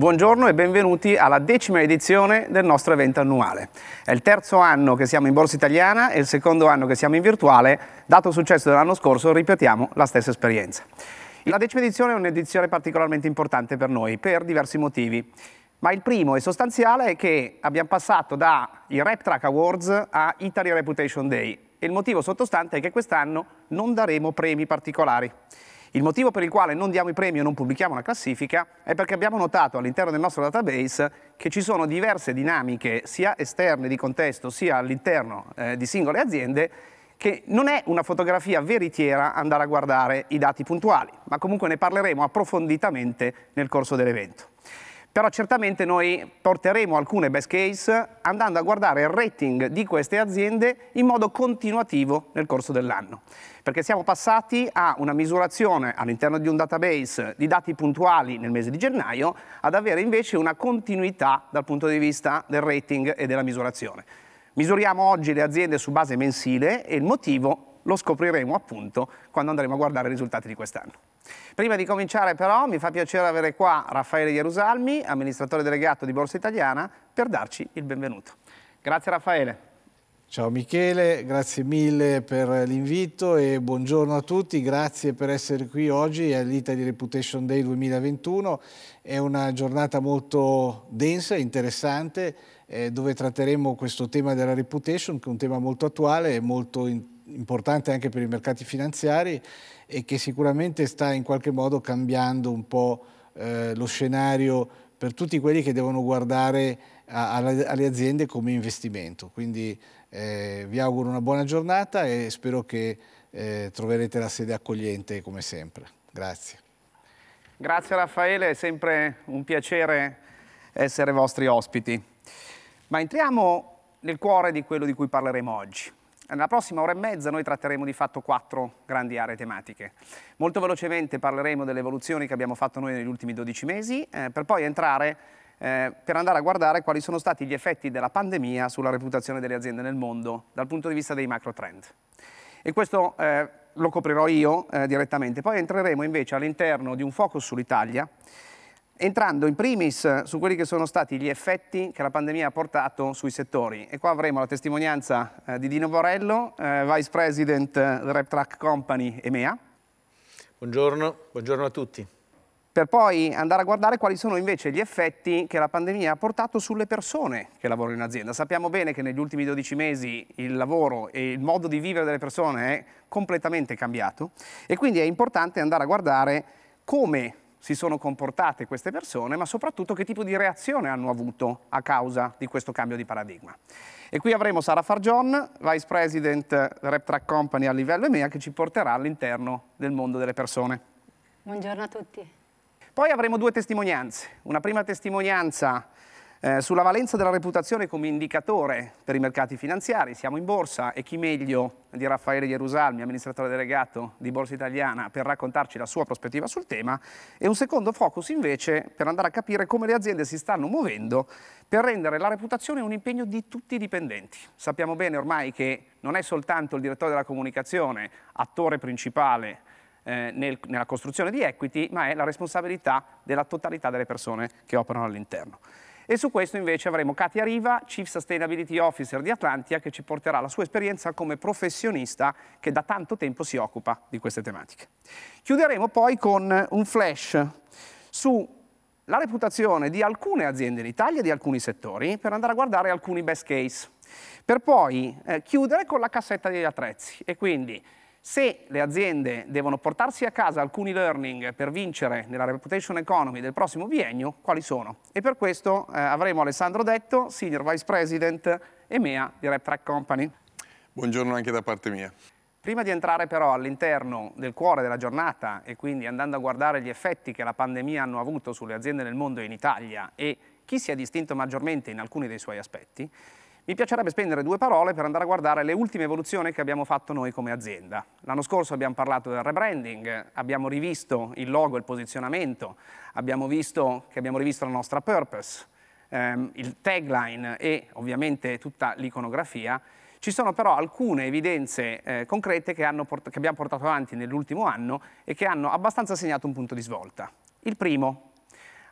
Buongiorno e benvenuti alla decima edizione del nostro evento annuale. È il terzo anno che siamo in Borsa Italiana e il secondo anno che siamo in virtuale. Dato il successo dell'anno scorso, ripetiamo la stessa esperienza. La decima edizione è un'edizione particolarmente importante per noi per diversi motivi. Ma il primo e sostanziale è che abbiamo passato da i Rap Track Awards a Italy Reputation Day. E il motivo sottostante è che quest'anno non daremo premi particolari. Il motivo per il quale non diamo i premi e non pubblichiamo la classifica è perché abbiamo notato all'interno del nostro database che ci sono diverse dinamiche, sia esterne di contesto, sia all'interno eh, di singole aziende, che non è una fotografia veritiera andare a guardare i dati puntuali, ma comunque ne parleremo approfonditamente nel corso dell'evento però certamente noi porteremo alcune best case andando a guardare il rating di queste aziende in modo continuativo nel corso dell'anno, perché siamo passati a una misurazione all'interno di un database di dati puntuali nel mese di gennaio ad avere invece una continuità dal punto di vista del rating e della misurazione. Misuriamo oggi le aziende su base mensile e il motivo lo scopriremo appunto quando andremo a guardare i risultati di quest'anno. Prima di cominciare però mi fa piacere avere qua Raffaele Gerusalmi, amministratore delegato di Borsa Italiana, per darci il benvenuto. Grazie Raffaele. Ciao Michele, grazie mille per l'invito e buongiorno a tutti, grazie per essere qui oggi all'Italy Reputation Day 2021, è una giornata molto densa, interessante, eh, dove tratteremo questo tema della reputation che è un tema molto attuale e molto interessante importante anche per i mercati finanziari e che sicuramente sta in qualche modo cambiando un po' eh, lo scenario per tutti quelli che devono guardare a, a, alle aziende come investimento. Quindi eh, vi auguro una buona giornata e spero che eh, troverete la sede accogliente come sempre. Grazie. Grazie Raffaele, è sempre un piacere essere vostri ospiti. Ma entriamo nel cuore di quello di cui parleremo oggi. Nella prossima ora e mezza noi tratteremo di fatto quattro grandi aree tematiche. Molto velocemente parleremo delle evoluzioni che abbiamo fatto noi negli ultimi 12 mesi, eh, per poi entrare eh, per andare a guardare quali sono stati gli effetti della pandemia sulla reputazione delle aziende nel mondo dal punto di vista dei macro trend. E questo eh, lo coprirò io eh, direttamente. Poi entreremo invece all'interno di un focus sull'Italia, entrando in primis su quelli che sono stati gli effetti che la pandemia ha portato sui settori. E qua avremo la testimonianza eh, di Dino Borello, eh, Vice President del RepTrack Company EMEA. Buongiorno, buongiorno a tutti. Per poi andare a guardare quali sono invece gli effetti che la pandemia ha portato sulle persone che lavorano in azienda. Sappiamo bene che negli ultimi 12 mesi il lavoro e il modo di vivere delle persone è completamente cambiato e quindi è importante andare a guardare come si sono comportate queste persone, ma soprattutto che tipo di reazione hanno avuto a causa di questo cambio di paradigma. E qui avremo Sara Farjon, Vice President RepTrack Company a livello EMEA, che ci porterà all'interno del mondo delle persone. Buongiorno a tutti. Poi avremo due testimonianze. Una prima testimonianza eh, sulla valenza della reputazione come indicatore per i mercati finanziari, siamo in borsa e chi meglio di Raffaele Ierusalmi, amministratore delegato di Borsa Italiana, per raccontarci la sua prospettiva sul tema e un secondo focus invece per andare a capire come le aziende si stanno muovendo per rendere la reputazione un impegno di tutti i dipendenti. Sappiamo bene ormai che non è soltanto il direttore della comunicazione attore principale eh, nel, nella costruzione di equity, ma è la responsabilità della totalità delle persone che operano all'interno. E su questo invece avremo Katia Riva, Chief Sustainability Officer di Atlantia, che ci porterà la sua esperienza come professionista che da tanto tempo si occupa di queste tematiche. Chiuderemo poi con un flash su la reputazione di alcune aziende in Italia di alcuni settori per andare a guardare alcuni best case, per poi eh, chiudere con la cassetta degli attrezzi e quindi se le aziende devono portarsi a casa alcuni learning per vincere nella reputation economy del prossimo biennio, quali sono? E per questo eh, avremo Alessandro Detto, Senior Vice President EMEA di RepTrack Company. Buongiorno anche da parte mia. Prima di entrare però all'interno del cuore della giornata e quindi andando a guardare gli effetti che la pandemia hanno avuto sulle aziende nel mondo e in Italia e chi si è distinto maggiormente in alcuni dei suoi aspetti, mi piacerebbe spendere due parole per andare a guardare le ultime evoluzioni che abbiamo fatto noi come azienda. L'anno scorso abbiamo parlato del rebranding, abbiamo rivisto il logo, il posizionamento, abbiamo visto che abbiamo rivisto la nostra purpose, ehm, il tagline e ovviamente tutta l'iconografia. Ci sono però alcune evidenze eh, concrete che, che abbiamo portato avanti nell'ultimo anno e che hanno abbastanza segnato un punto di svolta. Il primo,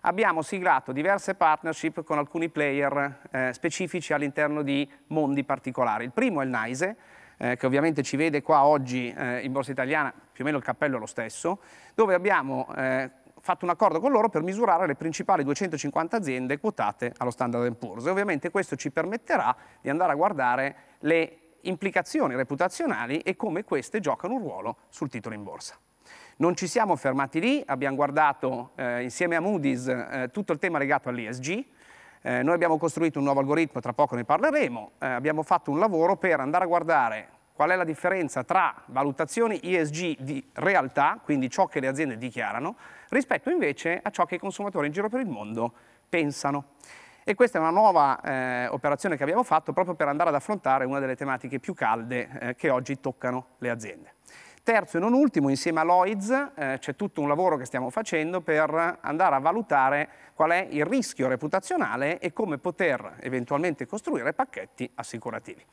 abbiamo siglato diverse partnership con alcuni player eh, specifici all'interno di mondi particolari. Il primo è il NAISE, eh, che ovviamente ci vede qua oggi eh, in Borsa Italiana, più o meno il cappello è lo stesso, dove abbiamo eh, fatto un accordo con loro per misurare le principali 250 aziende quotate allo Standard Poor's. E ovviamente questo ci permetterà di andare a guardare le implicazioni reputazionali e come queste giocano un ruolo sul titolo in borsa. Non ci siamo fermati lì, abbiamo guardato eh, insieme a Moody's eh, tutto il tema legato all'ESG, eh, noi abbiamo costruito un nuovo algoritmo, tra poco ne parleremo, eh, abbiamo fatto un lavoro per andare a guardare qual è la differenza tra valutazioni ESG di realtà, quindi ciò che le aziende dichiarano, rispetto invece a ciò che i consumatori in giro per il mondo pensano. E questa è una nuova eh, operazione che abbiamo fatto proprio per andare ad affrontare una delle tematiche più calde eh, che oggi toccano le aziende. Terzo e non ultimo, insieme a Lloyds eh, c'è tutto un lavoro che stiamo facendo per andare a valutare qual è il rischio reputazionale e come poter eventualmente costruire pacchetti assicurativi.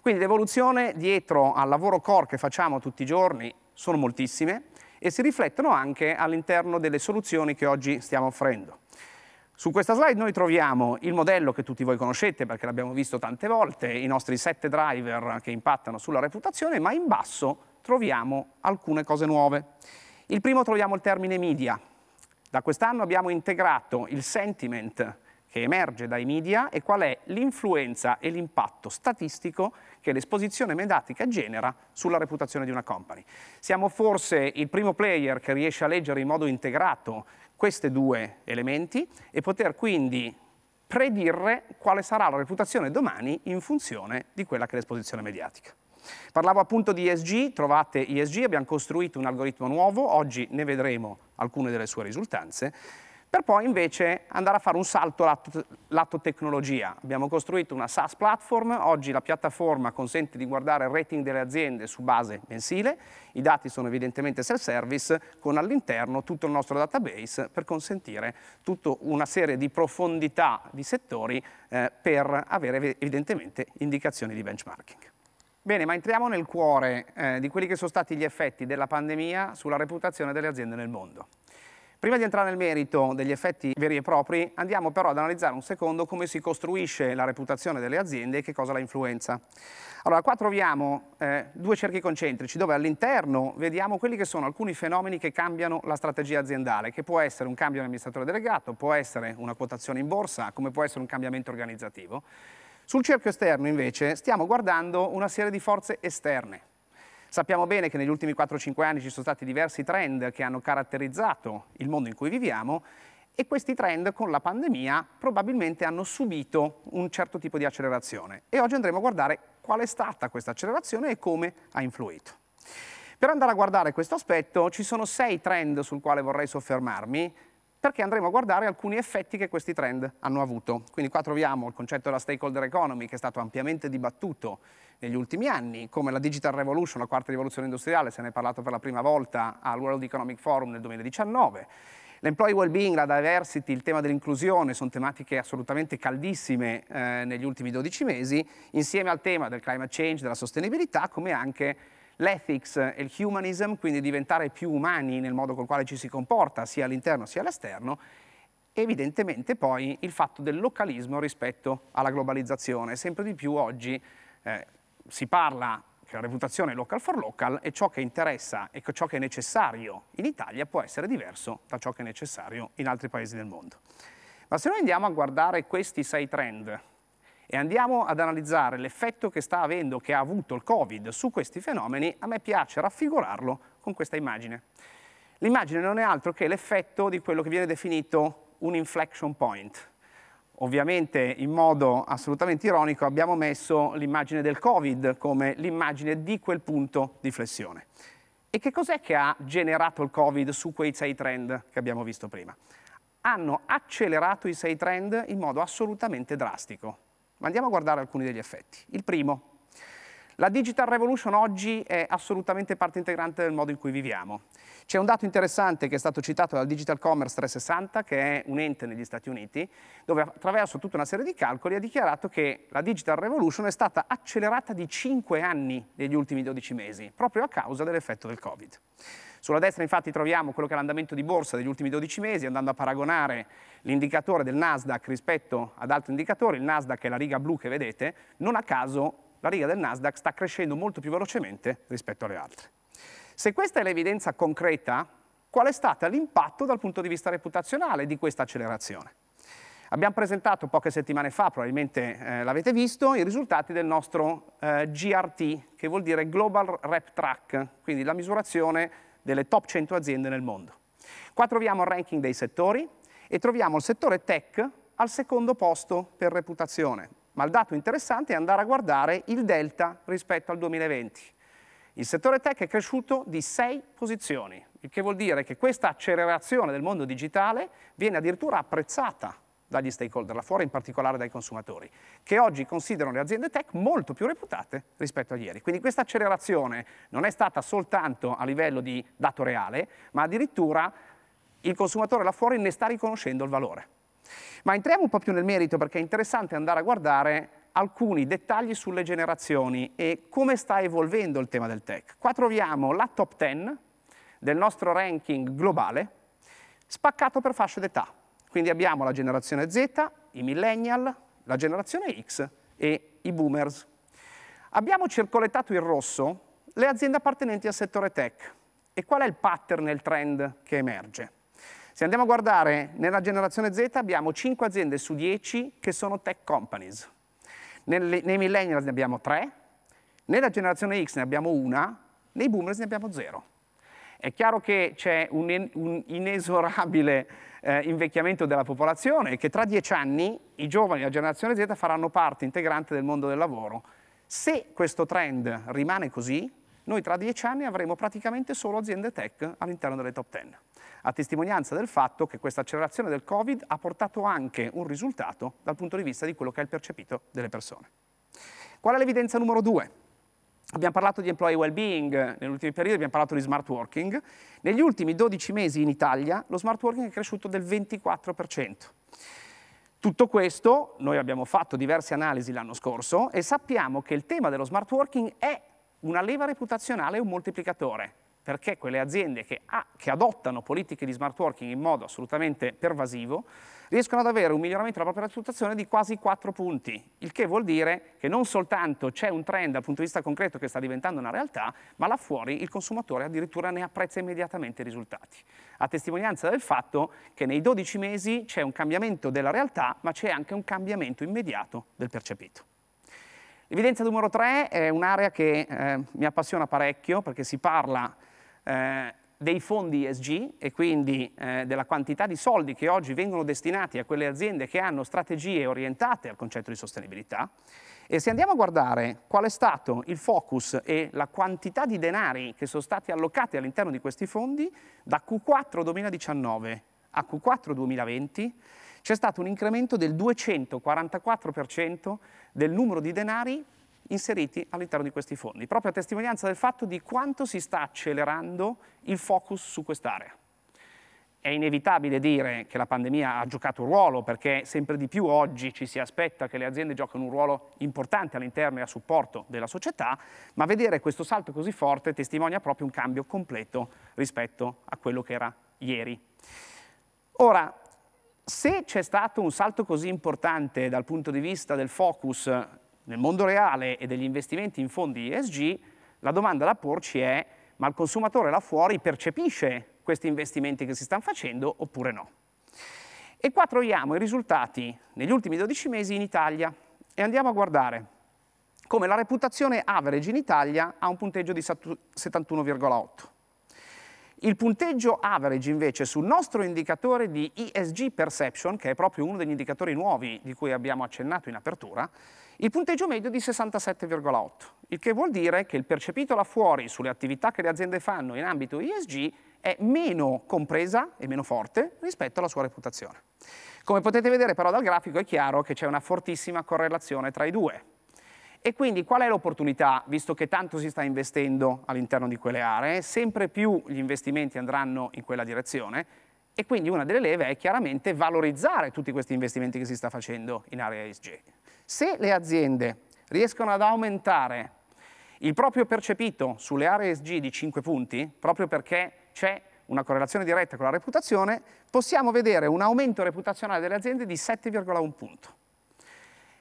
Quindi l'evoluzione dietro al lavoro core che facciamo tutti i giorni sono moltissime e si riflettono anche all'interno delle soluzioni che oggi stiamo offrendo. Su questa slide noi troviamo il modello che tutti voi conoscete perché l'abbiamo visto tante volte, i nostri sette driver che impattano sulla reputazione, ma in basso troviamo alcune cose nuove. Il primo troviamo il termine media. Da quest'anno abbiamo integrato il sentiment che emerge dai media e qual è l'influenza e l'impatto statistico che l'esposizione mediatica genera sulla reputazione di una company. Siamo forse il primo player che riesce a leggere in modo integrato questi due elementi e poter quindi predire quale sarà la reputazione domani in funzione di quella che è l'esposizione mediatica. Parlavo appunto di ESG, trovate ESG, abbiamo costruito un algoritmo nuovo, oggi ne vedremo alcune delle sue risultanze, per poi invece andare a fare un salto lato, lato, tecnologia. Abbiamo costruito una SaaS platform, oggi la piattaforma consente di guardare il rating delle aziende su base mensile, i dati sono evidentemente self-service, con all'interno tutto il nostro database per consentire tutta una serie di profondità di settori eh, per avere evidentemente indicazioni di benchmarking. Bene, ma entriamo nel cuore eh, di quelli che sono stati gli effetti della pandemia sulla reputazione delle aziende nel mondo. Prima di entrare nel merito degli effetti veri e propri, andiamo però ad analizzare un secondo come si costruisce la reputazione delle aziende e che cosa la influenza. Allora, qua troviamo eh, due cerchi concentrici dove all'interno vediamo quelli che sono alcuni fenomeni che cambiano la strategia aziendale, che può essere un cambio di amministratore delegato, può essere una quotazione in borsa, come può essere un cambiamento organizzativo. Sul cerchio esterno, invece, stiamo guardando una serie di forze esterne. Sappiamo bene che negli ultimi 4-5 anni ci sono stati diversi trend che hanno caratterizzato il mondo in cui viviamo e questi trend con la pandemia probabilmente hanno subito un certo tipo di accelerazione e oggi andremo a guardare qual è stata questa accelerazione e come ha influito. Per andare a guardare questo aspetto ci sono sei trend sul quale vorrei soffermarmi perché andremo a guardare alcuni effetti che questi trend hanno avuto. Quindi qua troviamo il concetto della stakeholder economy che è stato ampiamente dibattuto negli ultimi anni, come la digital revolution, la quarta rivoluzione industriale, se ne è parlato per la prima volta al World Economic Forum nel 2019. L'employee well-being, la diversity, il tema dell'inclusione sono tematiche assolutamente caldissime eh, negli ultimi 12 mesi, insieme al tema del climate change, della sostenibilità, come anche l'ethics e il humanism, quindi diventare più umani nel modo col quale ci si comporta sia all'interno sia all'esterno, evidentemente poi il fatto del localismo rispetto alla globalizzazione. Sempre di più oggi eh, si parla che la reputazione local for local e ciò che interessa e ciò che è necessario in Italia può essere diverso da ciò che è necessario in altri paesi del mondo. Ma se noi andiamo a guardare questi sei trend e andiamo ad analizzare l'effetto che sta avendo, che ha avuto il Covid su questi fenomeni, a me piace raffigurarlo con questa immagine. L'immagine non è altro che l'effetto di quello che viene definito un inflection point. Ovviamente in modo assolutamente ironico abbiamo messo l'immagine del Covid come l'immagine di quel punto di flessione. E che cos'è che ha generato il Covid su quei sei trend che abbiamo visto prima? Hanno accelerato i sei trend in modo assolutamente drastico. Ma andiamo a guardare alcuni degli effetti. Il primo, la digital revolution oggi è assolutamente parte integrante del modo in cui viviamo. C'è un dato interessante che è stato citato dal Digital Commerce 360, che è un ente negli Stati Uniti, dove attraverso tutta una serie di calcoli ha dichiarato che la digital revolution è stata accelerata di 5 anni negli ultimi 12 mesi, proprio a causa dell'effetto del Covid. Sulla destra infatti troviamo quello che è l'andamento di borsa degli ultimi 12 mesi, andando a paragonare l'indicatore del Nasdaq rispetto ad altri indicatori, il Nasdaq è la riga blu che vedete, non a caso la riga del Nasdaq sta crescendo molto più velocemente rispetto alle altre. Se questa è l'evidenza concreta, qual è stato l'impatto dal punto di vista reputazionale di questa accelerazione? Abbiamo presentato poche settimane fa, probabilmente eh, l'avete visto, i risultati del nostro eh, GRT, che vuol dire Global Rep Track, quindi la misurazione delle top 100 aziende nel mondo. Qua troviamo il ranking dei settori e troviamo il settore tech al secondo posto per reputazione. Ma il dato interessante è andare a guardare il delta rispetto al 2020. Il settore tech è cresciuto di 6 posizioni, il che vuol dire che questa accelerazione del mondo digitale viene addirittura apprezzata dagli stakeholder là fuori, in particolare dai consumatori, che oggi considerano le aziende tech molto più reputate rispetto a ieri. Quindi questa accelerazione non è stata soltanto a livello di dato reale, ma addirittura il consumatore là fuori ne sta riconoscendo il valore. Ma entriamo un po' più nel merito perché è interessante andare a guardare alcuni dettagli sulle generazioni e come sta evolvendo il tema del tech. Qua troviamo la top 10 del nostro ranking globale, spaccato per fasce d'età. Quindi abbiamo la generazione Z, i millennial, la generazione X e i boomers. Abbiamo circolettato in rosso le aziende appartenenti al settore tech. E qual è il pattern, il trend che emerge? Se andiamo a guardare nella generazione Z abbiamo 5 aziende su 10 che sono tech companies. nei millennials ne abbiamo 3, nella generazione X ne abbiamo una, nei boomers ne abbiamo 0. È chiaro che c'è un, un inesorabile eh, invecchiamento della popolazione e che tra dieci anni i giovani la generazione Z faranno parte integrante del mondo del lavoro. Se questo trend rimane così, noi tra dieci anni avremo praticamente solo aziende tech all'interno delle top ten, a testimonianza del fatto che questa accelerazione del Covid ha portato anche un risultato dal punto di vista di quello che è il percepito delle persone. Qual è l'evidenza numero due? Abbiamo parlato di employee well-being nell'ultimo periodo, abbiamo parlato di smart working. Negli ultimi 12 mesi in Italia lo smart working è cresciuto del 24%. Tutto questo, noi abbiamo fatto diverse analisi l'anno scorso e sappiamo che il tema dello smart working è una leva reputazionale e un moltiplicatore perché quelle aziende che, ha, ah, che adottano politiche di smart working in modo assolutamente pervasivo riescono ad avere un miglioramento della propria reputazione di quasi 4 punti, il che vuol dire che non soltanto c'è un trend dal punto di vista concreto che sta diventando una realtà, ma là fuori il consumatore addirittura ne apprezza immediatamente i risultati. A testimonianza del fatto che nei 12 mesi c'è un cambiamento della realtà, ma c'è anche un cambiamento immediato del percepito. Evidenza numero 3 è un'area che eh, mi appassiona parecchio perché si parla eh, dei fondi ESG e quindi eh, della quantità di soldi che oggi vengono destinati a quelle aziende che hanno strategie orientate al concetto di sostenibilità. E se andiamo a guardare qual è stato il focus e la quantità di denari che sono stati allocati all'interno di questi fondi, da Q4 2019 a Q4 2020 c'è stato un incremento del 244% del numero di denari inseriti all'interno di questi fondi, proprio a testimonianza del fatto di quanto si sta accelerando il focus su quest'area. È inevitabile dire che la pandemia ha giocato un ruolo perché sempre di più oggi ci si aspetta che le aziende giochino un ruolo importante all'interno e a supporto della società, ma vedere questo salto così forte testimonia proprio un cambio completo rispetto a quello che era ieri. Ora, se c'è stato un salto così importante dal punto di vista del focus nel mondo reale e degli investimenti in fondi ESG, la domanda da porci è ma il consumatore là fuori percepisce questi investimenti che si stanno facendo oppure no? E qua troviamo i risultati negli ultimi 12 mesi in Italia e andiamo a guardare come la reputazione average in Italia ha un punteggio di 71,8. Il punteggio average invece sul nostro indicatore di ESG Perception, che è proprio uno degli indicatori nuovi di cui abbiamo accennato in apertura, il punteggio medio è di 67,8, il che vuol dire che il percepito là fuori sulle attività che le aziende fanno in ambito ESG è meno compresa e meno forte rispetto alla sua reputazione. Come potete vedere però dal grafico è chiaro che c'è una fortissima correlazione tra i due. E quindi qual è l'opportunità, visto che tanto si sta investendo all'interno di quelle aree, sempre più gli investimenti andranno in quella direzione, e quindi una delle leve è chiaramente valorizzare tutti questi investimenti che si sta facendo in area ESG. Se le aziende riescono ad aumentare il proprio percepito sulle aree ESG di 5 punti, proprio perché c'è una correlazione diretta con la reputazione, possiamo vedere un aumento reputazionale delle aziende di 7,1 punti.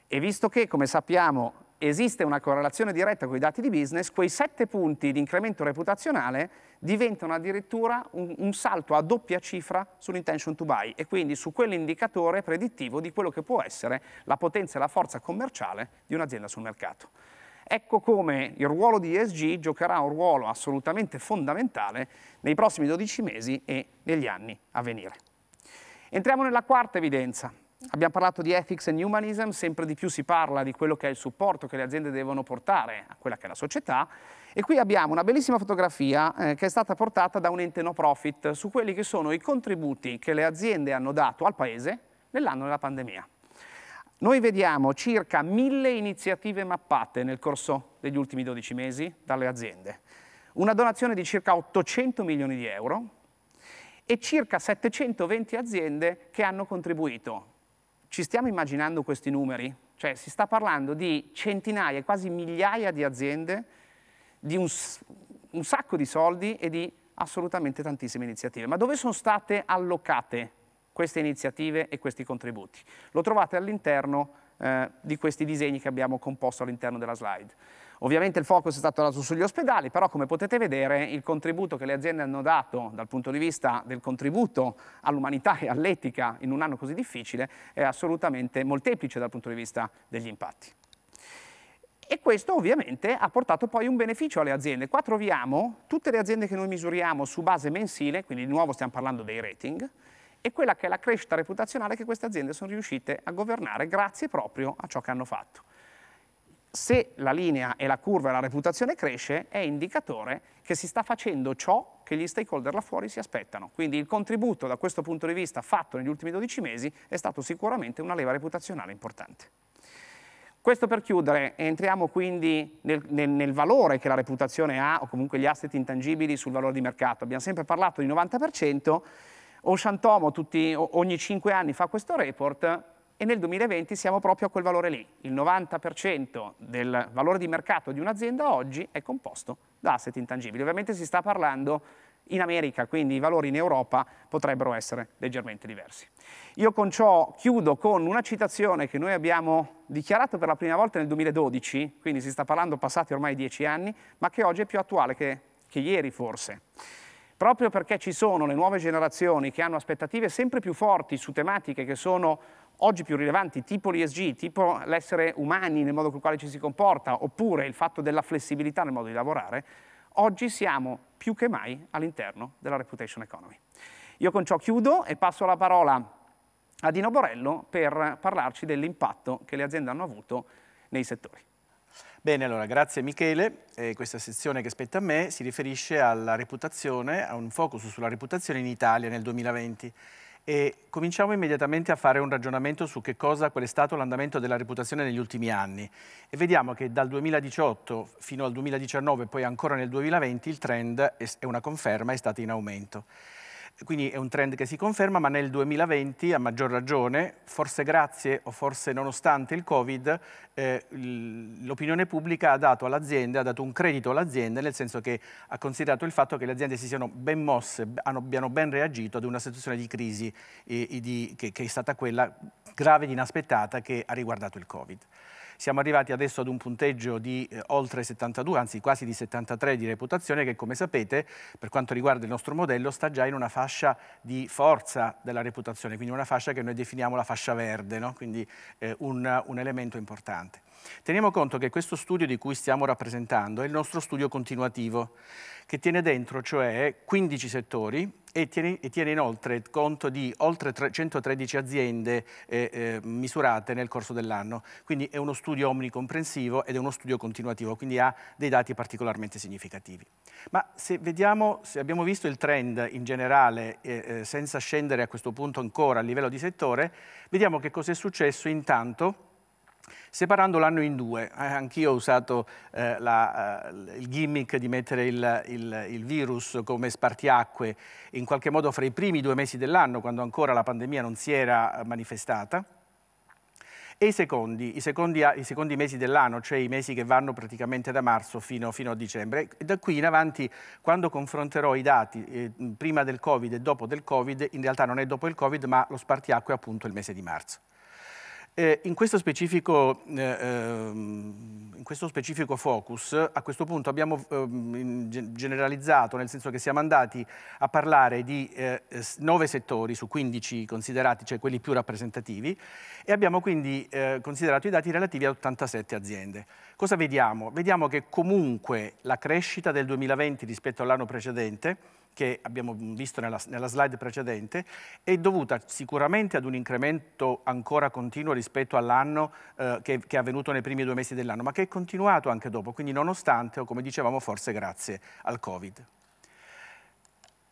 E visto che, come sappiamo, esiste una correlazione diretta con i dati di business, quei sette punti di incremento reputazionale diventano addirittura un, un salto a doppia cifra sull'intention to buy e quindi su quell'indicatore predittivo di quello che può essere la potenza e la forza commerciale di un'azienda sul mercato. Ecco come il ruolo di ESG giocherà un ruolo assolutamente fondamentale nei prossimi 12 mesi e negli anni a venire. Entriamo nella quarta evidenza, Abbiamo parlato di ethics and humanism, sempre di più si parla di quello che è il supporto che le aziende devono portare a quella che è la società e qui abbiamo una bellissima fotografia eh, che è stata portata da un ente no profit su quelli che sono i contributi che le aziende hanno dato al paese nell'anno della pandemia. Noi vediamo circa mille iniziative mappate nel corso degli ultimi 12 mesi dalle aziende, una donazione di circa 800 milioni di euro e circa 720 aziende che hanno contribuito ci stiamo immaginando questi numeri? Cioè si sta parlando di centinaia, quasi migliaia di aziende, di un, un sacco di soldi e di assolutamente tantissime iniziative. Ma dove sono state allocate queste iniziative e questi contributi? Lo trovate all'interno eh, di questi disegni che abbiamo composto all'interno della slide. Ovviamente il focus è stato dato sugli ospedali, però come potete vedere il contributo che le aziende hanno dato dal punto di vista del contributo all'umanità e all'etica in un anno così difficile è assolutamente molteplice dal punto di vista degli impatti. E questo ovviamente ha portato poi un beneficio alle aziende. Qua troviamo tutte le aziende che noi misuriamo su base mensile, quindi di nuovo stiamo parlando dei rating, e quella che è la crescita reputazionale che queste aziende sono riuscite a governare grazie proprio a ciò che hanno fatto se la linea e la curva e la reputazione cresce, è indicatore che si sta facendo ciò che gli stakeholder là fuori si aspettano. Quindi il contributo da questo punto di vista fatto negli ultimi 12 mesi è stato sicuramente una leva reputazionale importante. Questo per chiudere, entriamo quindi nel, nel, nel, valore che la reputazione ha, o comunque gli asset intangibili sul valore di mercato. Abbiamo sempre parlato di 90%, Ocean Tomo tutti, ogni 5 anni fa questo report, e nel 2020 siamo proprio a quel valore lì. Il 90% del valore di mercato di un'azienda oggi è composto da asset intangibili. Ovviamente si sta parlando in America, quindi i valori in Europa potrebbero essere leggermente diversi. Io con ciò chiudo con una citazione che noi abbiamo dichiarato per la prima volta nel 2012, quindi si sta parlando passati ormai dieci anni, ma che oggi è più attuale che, che ieri forse proprio perché ci sono le nuove generazioni che hanno aspettative sempre più forti su tematiche che sono oggi più rilevanti, tipo l'ISG, tipo l'essere umani nel modo con il quale ci si comporta, oppure il fatto della flessibilità nel modo di lavorare, oggi siamo più che mai all'interno della reputation economy. Io con ciò chiudo e passo la parola a Dino Borello per parlarci dell'impatto che le aziende hanno avuto nei settori. Bene, allora grazie Michele. Eh, questa sezione che spetta a me si riferisce alla reputazione, a un focus sulla reputazione in Italia nel 2020. E cominciamo immediatamente a fare un ragionamento su che cosa qual è stato l'andamento della reputazione negli ultimi anni e vediamo che dal 2018 fino al 2019 e poi ancora nel 2020 il trend è una conferma, è stato in aumento. Quindi è un trend che si conferma, ma nel 2020, a maggior ragione, forse grazie o forse nonostante il Covid, eh, l'opinione pubblica ha dato all'azienda, ha dato un credito all'azienda, nel senso che ha considerato il fatto che le aziende si siano ben mosse, abbiano ben reagito ad una situazione di crisi eh, di, che, che è stata quella grave ed inaspettata che ha riguardato il Covid. Siamo arrivati adesso ad un punteggio di eh, oltre 72, anzi quasi di 73 di reputazione che come sapete per quanto riguarda il nostro modello sta già in una fascia di forza della reputazione, quindi una fascia che noi definiamo la fascia verde, no? quindi eh, un, un elemento importante. Teniamo conto che questo studio di cui stiamo rappresentando è il nostro studio continuativo, che tiene dentro cioè 15 settori e tiene, e tiene inoltre conto di oltre 113 aziende eh, eh, misurate nel corso dell'anno. Quindi è uno studio omnicomprensivo ed è uno studio continuativo, quindi ha dei dati particolarmente significativi. Ma se, vediamo, se abbiamo visto il trend in generale, eh, eh senza scendere a questo punto ancora a livello di settore, vediamo che cosa è successo intanto separando l'anno in due. Eh, anch'io ho usato eh, la, eh, il gimmick di mettere il, il, il, virus come spartiacque in qualche modo fra i primi due mesi dell'anno, quando ancora la pandemia non si era eh, manifestata. E i secondi, i secondi, i secondi mesi dell'anno, cioè i mesi che vanno praticamente da marzo fino, fino a dicembre. E da qui in avanti, quando confronterò i dati eh, prima del Covid e dopo del Covid, in realtà non è dopo il Covid, ma lo spartiacque è appunto il mese di marzo. Eh, in, questo specifico, eh, ehm, in, questo specifico, focus, a questo punto abbiamo eh, generalizzato, nel senso che siamo andati a parlare di eh, nove settori su 15 considerati, cioè quelli più rappresentativi, e abbiamo quindi eh, considerato i dati relativi a 87 aziende. Cosa vediamo? Vediamo che comunque la crescita del 2020 rispetto all'anno precedente che abbiamo visto nella, nella, slide precedente, è dovuta sicuramente ad un incremento ancora continuo rispetto all'anno eh, che, che, è avvenuto nei primi due mesi dell'anno, ma che è continuato anche dopo, quindi nonostante, o come dicevamo, forse grazie al Covid.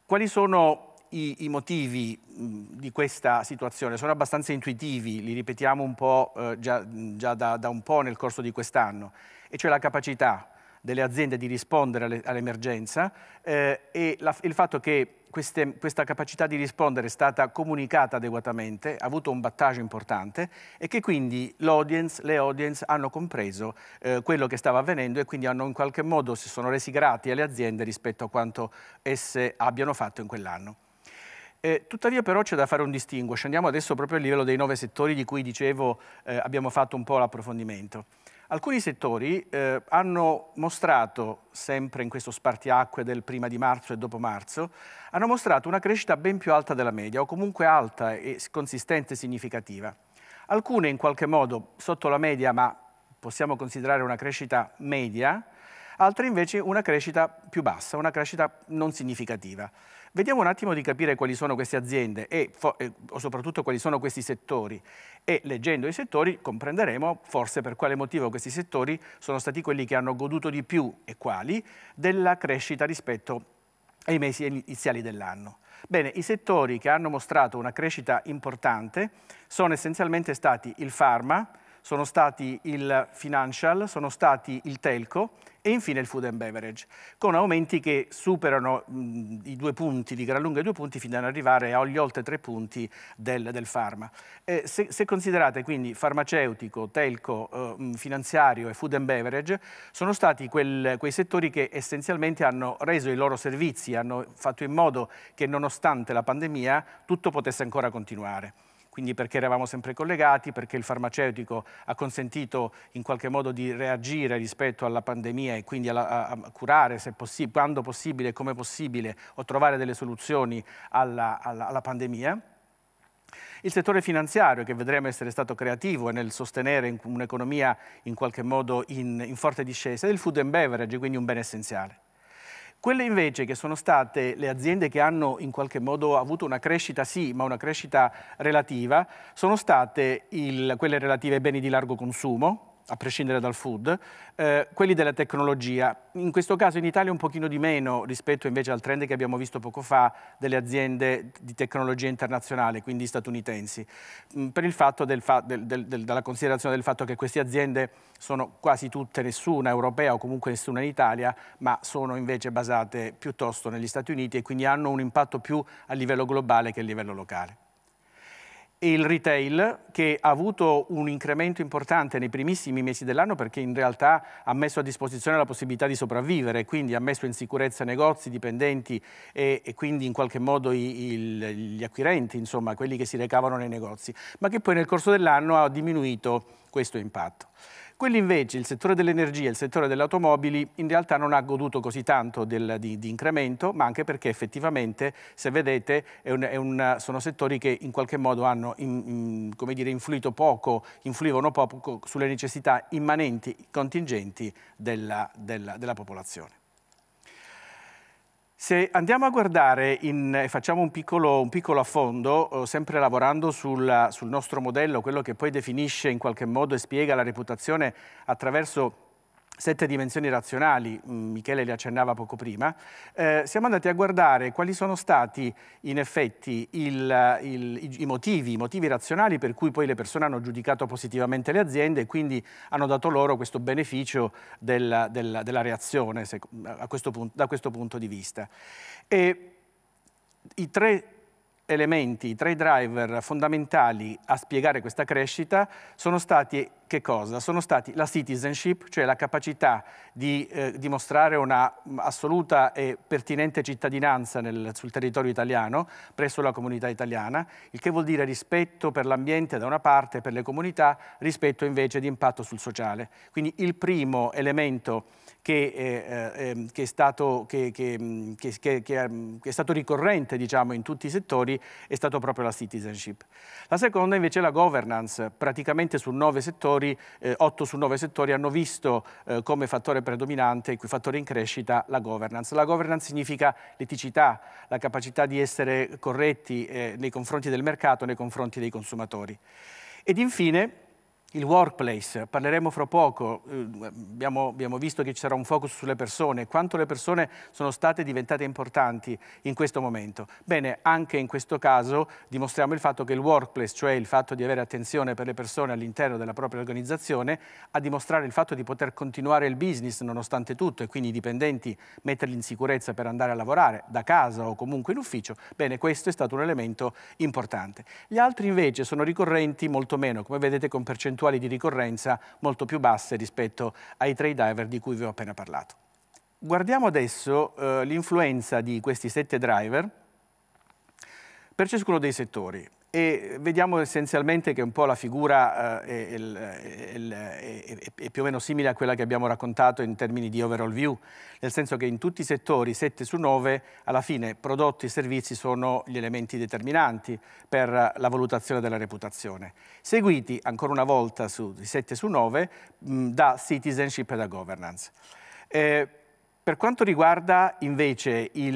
Quali sono i, i motivi mh, di questa situazione? Sono abbastanza intuitivi, li ripetiamo un po' eh, già, già da, da un po' nel corso di quest'anno, e cioè la capacità delle aziende di rispondere all'emergenza all eh, e la, il fatto che queste, questa capacità di rispondere è stata comunicata adeguatamente, ha avuto un battaggio importante e che quindi l'audience, le audience hanno compreso eh, quello che stava avvenendo e quindi hanno in qualche modo si sono resi grati alle aziende rispetto a quanto esse abbiano fatto in quell'anno. Eh, tuttavia però c'è da fare un distinguo, scendiamo adesso proprio al livello dei nove settori di cui dicevo eh, abbiamo fatto un po' l'approfondimento. Alcuni settori eh, hanno mostrato, sempre in questo spartiacque del prima di marzo e dopo marzo, hanno mostrato una crescita ben più alta della media o comunque alta e consistente e significativa. Alcune in qualche modo sotto la media ma possiamo considerare una crescita media, altre invece una crescita più bassa, una crescita non significativa. Vediamo un attimo di capire quali sono queste aziende e, e soprattutto quali sono questi settori e leggendo i settori comprenderemo forse per quale motivo questi settori sono stati quelli che hanno goduto di più e quali della crescita rispetto ai mesi iniziali dell'anno. Bene, i settori che hanno mostrato una crescita importante sono essenzialmente stati il farma, sono stati il financial, sono stati il telco e infine il food and beverage, con aumenti che superano mh, i due punti, di gran lunga i due punti, fino ad arrivare agli oltre tre punti del, del pharma. Eh, se, se, considerate quindi farmaceutico, telco, eh, finanziario e food and beverage, sono stati quel, quei settori che essenzialmente hanno reso i loro servizi, hanno fatto in modo che nonostante la pandemia tutto potesse ancora continuare quindi perché eravamo sempre collegati, perché il farmaceutico ha consentito in qualche modo di reagire rispetto alla pandemia e quindi alla, a, curare possi quando possibile e come possibile o trovare delle soluzioni alla, alla, alla pandemia. Il settore finanziario, che vedremo essere stato creativo nel sostenere un'economia in qualche modo in, in forte discesa, e il food and beverage, quindi un bene essenziale. Quelle invece che sono state le aziende che hanno in qualche modo avuto una crescita sì, ma una crescita relativa, sono state il, quelle relative ai beni di largo consumo, a prescindere dal food, eh, quelli della tecnologia. In questo caso in Italia un pochino di meno rispetto invece al trend che abbiamo visto poco fa delle aziende di tecnologia internazionale, quindi statunitensi, mm, per il fatto del fa del, del, della considerazione del fatto che queste aziende sono quasi tutte, nessuna europea o comunque nessuna in Italia, ma sono invece basate piuttosto negli Stati Uniti e quindi hanno un impatto più a livello globale che a livello locale il retail che ha avuto un incremento importante nei primissimi mesi dell'anno perché in realtà ha messo a disposizione la possibilità di sopravvivere, quindi ha messo in sicurezza negozi, dipendenti e, e quindi in qualche modo i, il, gli acquirenti, insomma quelli che si recavano nei negozi, ma che poi nel corso dell'anno ha diminuito questo impatto. Quelli invece, il settore dell'energia e il settore delle automobili, in realtà non ha goduto così tanto del, di, di, incremento, ma anche perché effettivamente, se vedete, è un, è un, sono settori che in qualche modo hanno in, in, dire, influito poco, influivano poco sulle necessità immanenti, contingenti della, della, della popolazione. Se andiamo a guardare e facciamo un piccolo, un piccolo affondo, oh, sempre lavorando sul, sul nostro modello, quello che poi definisce in qualche modo e spiega la reputazione attraverso sette dimensioni razionali, mm, Michele le accennava poco prima, eh, siamo andati a guardare quali sono stati in effetti il, il, i, motivi, i motivi razionali per cui poi le persone hanno giudicato positivamente le aziende e quindi hanno dato loro questo beneficio della, della, della reazione se, questo punto, da questo punto di vista. E i tre elementi, i tre driver fondamentali a spiegare questa crescita sono stati che cosa? Sono stati la citizenship, cioè la capacità di eh, dimostrare una mm, assoluta e pertinente cittadinanza nel, sul territorio italiano, presso la comunità italiana, il che vuol dire rispetto per l'ambiente da una parte, per le comunità, rispetto invece di impatto sul sociale. Quindi il primo elemento che, eh, eh, ehm, è, stato, mm, ehm, è, stato, ricorrente diciamo, in tutti i settori è stato proprio la citizenship. La seconda invece è la governance, praticamente su nove settori settori, eh, 8 su 9 settori hanno visto eh, come fattore predominante, il fattore in crescita, la governance. La governance significa l'eticità, la capacità di essere corretti eh, nei confronti del mercato, nei confronti dei consumatori. Ed infine il workplace, parleremo fra poco, eh, abbiamo, abbiamo, visto che ci sarà un focus sulle persone, quanto le persone sono state diventate importanti in questo momento. Bene, anche in questo caso dimostriamo il fatto che il workplace, cioè il fatto di avere attenzione per le persone all'interno della propria organizzazione, a dimostrare il fatto di poter continuare il business nonostante tutto e quindi i dipendenti metterli in sicurezza per andare a lavorare da casa o comunque in ufficio, bene, questo è stato un elemento importante. Gli altri invece sono ricorrenti molto meno, come vedete con percentuali percentuali di ricorrenza molto più basse rispetto ai trade driver di cui vi ho appena parlato. Guardiamo adesso eh, l'influenza di questi sette driver per ciascuno dei settori e vediamo essenzialmente che un po' la figura eh, è, è, è, più o meno simile a quella che abbiamo raccontato in termini di overall view, nel senso che in tutti i settori, 7 su 9, alla fine prodotti e servizi sono gli elementi determinanti per la valutazione della reputazione, seguiti ancora una volta su 7 su 9 mh, da citizenship e da governance. Eh, per quanto riguarda invece eh,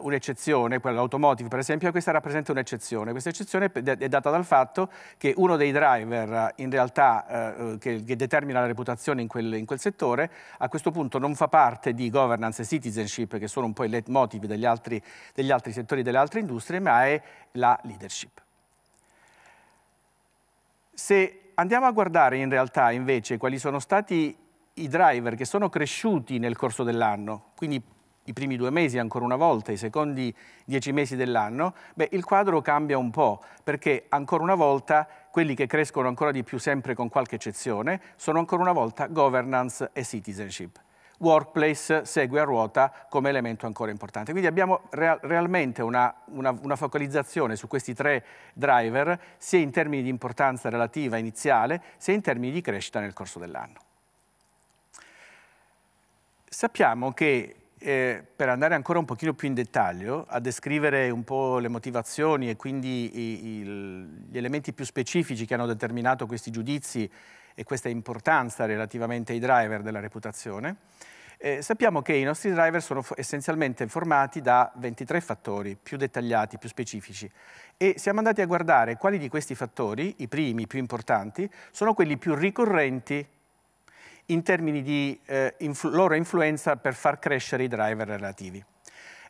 un'eccezione, quella dell'automotive per esempio, questa rappresenta un'eccezione. Questa eccezione è data dal fatto che uno dei driver in realtà eh, eh, che, che, determina la reputazione in quel, in quel, settore a questo punto non fa parte di governance e citizenship che sono un po' i leitmotiv degli altri, degli altri settori delle altre industrie, ma è la leadership. Se andiamo a guardare in realtà invece quali sono stati i driver che sono cresciuti nel corso dell'anno, quindi i primi due mesi ancora una volta, i secondi dieci mesi dell'anno, beh, il quadro cambia un po', perché ancora una volta quelli che crescono ancora di più, sempre con qualche eccezione, sono ancora una volta governance e citizenship. Workplace segue a ruota come elemento ancora importante. Quindi abbiamo real realmente una, una, una focalizzazione su questi tre driver, sia in termini di importanza relativa iniziale, sia in termini di crescita nel corso dell'anno. Sappiamo che, eh, per andare ancora un pochino più in dettaglio, a descrivere un po' le motivazioni e quindi i, i, gli elementi più specifici che hanno determinato questi giudizi e questa importanza relativamente ai driver della reputazione, eh, sappiamo che i nostri driver sono essenzialmente formati da 23 fattori più dettagliati, più specifici e siamo andati a guardare quali di questi fattori, i primi, i più importanti, sono quelli più ricorrenti in termini di eh, influ loro influenza per far crescere i driver relativi.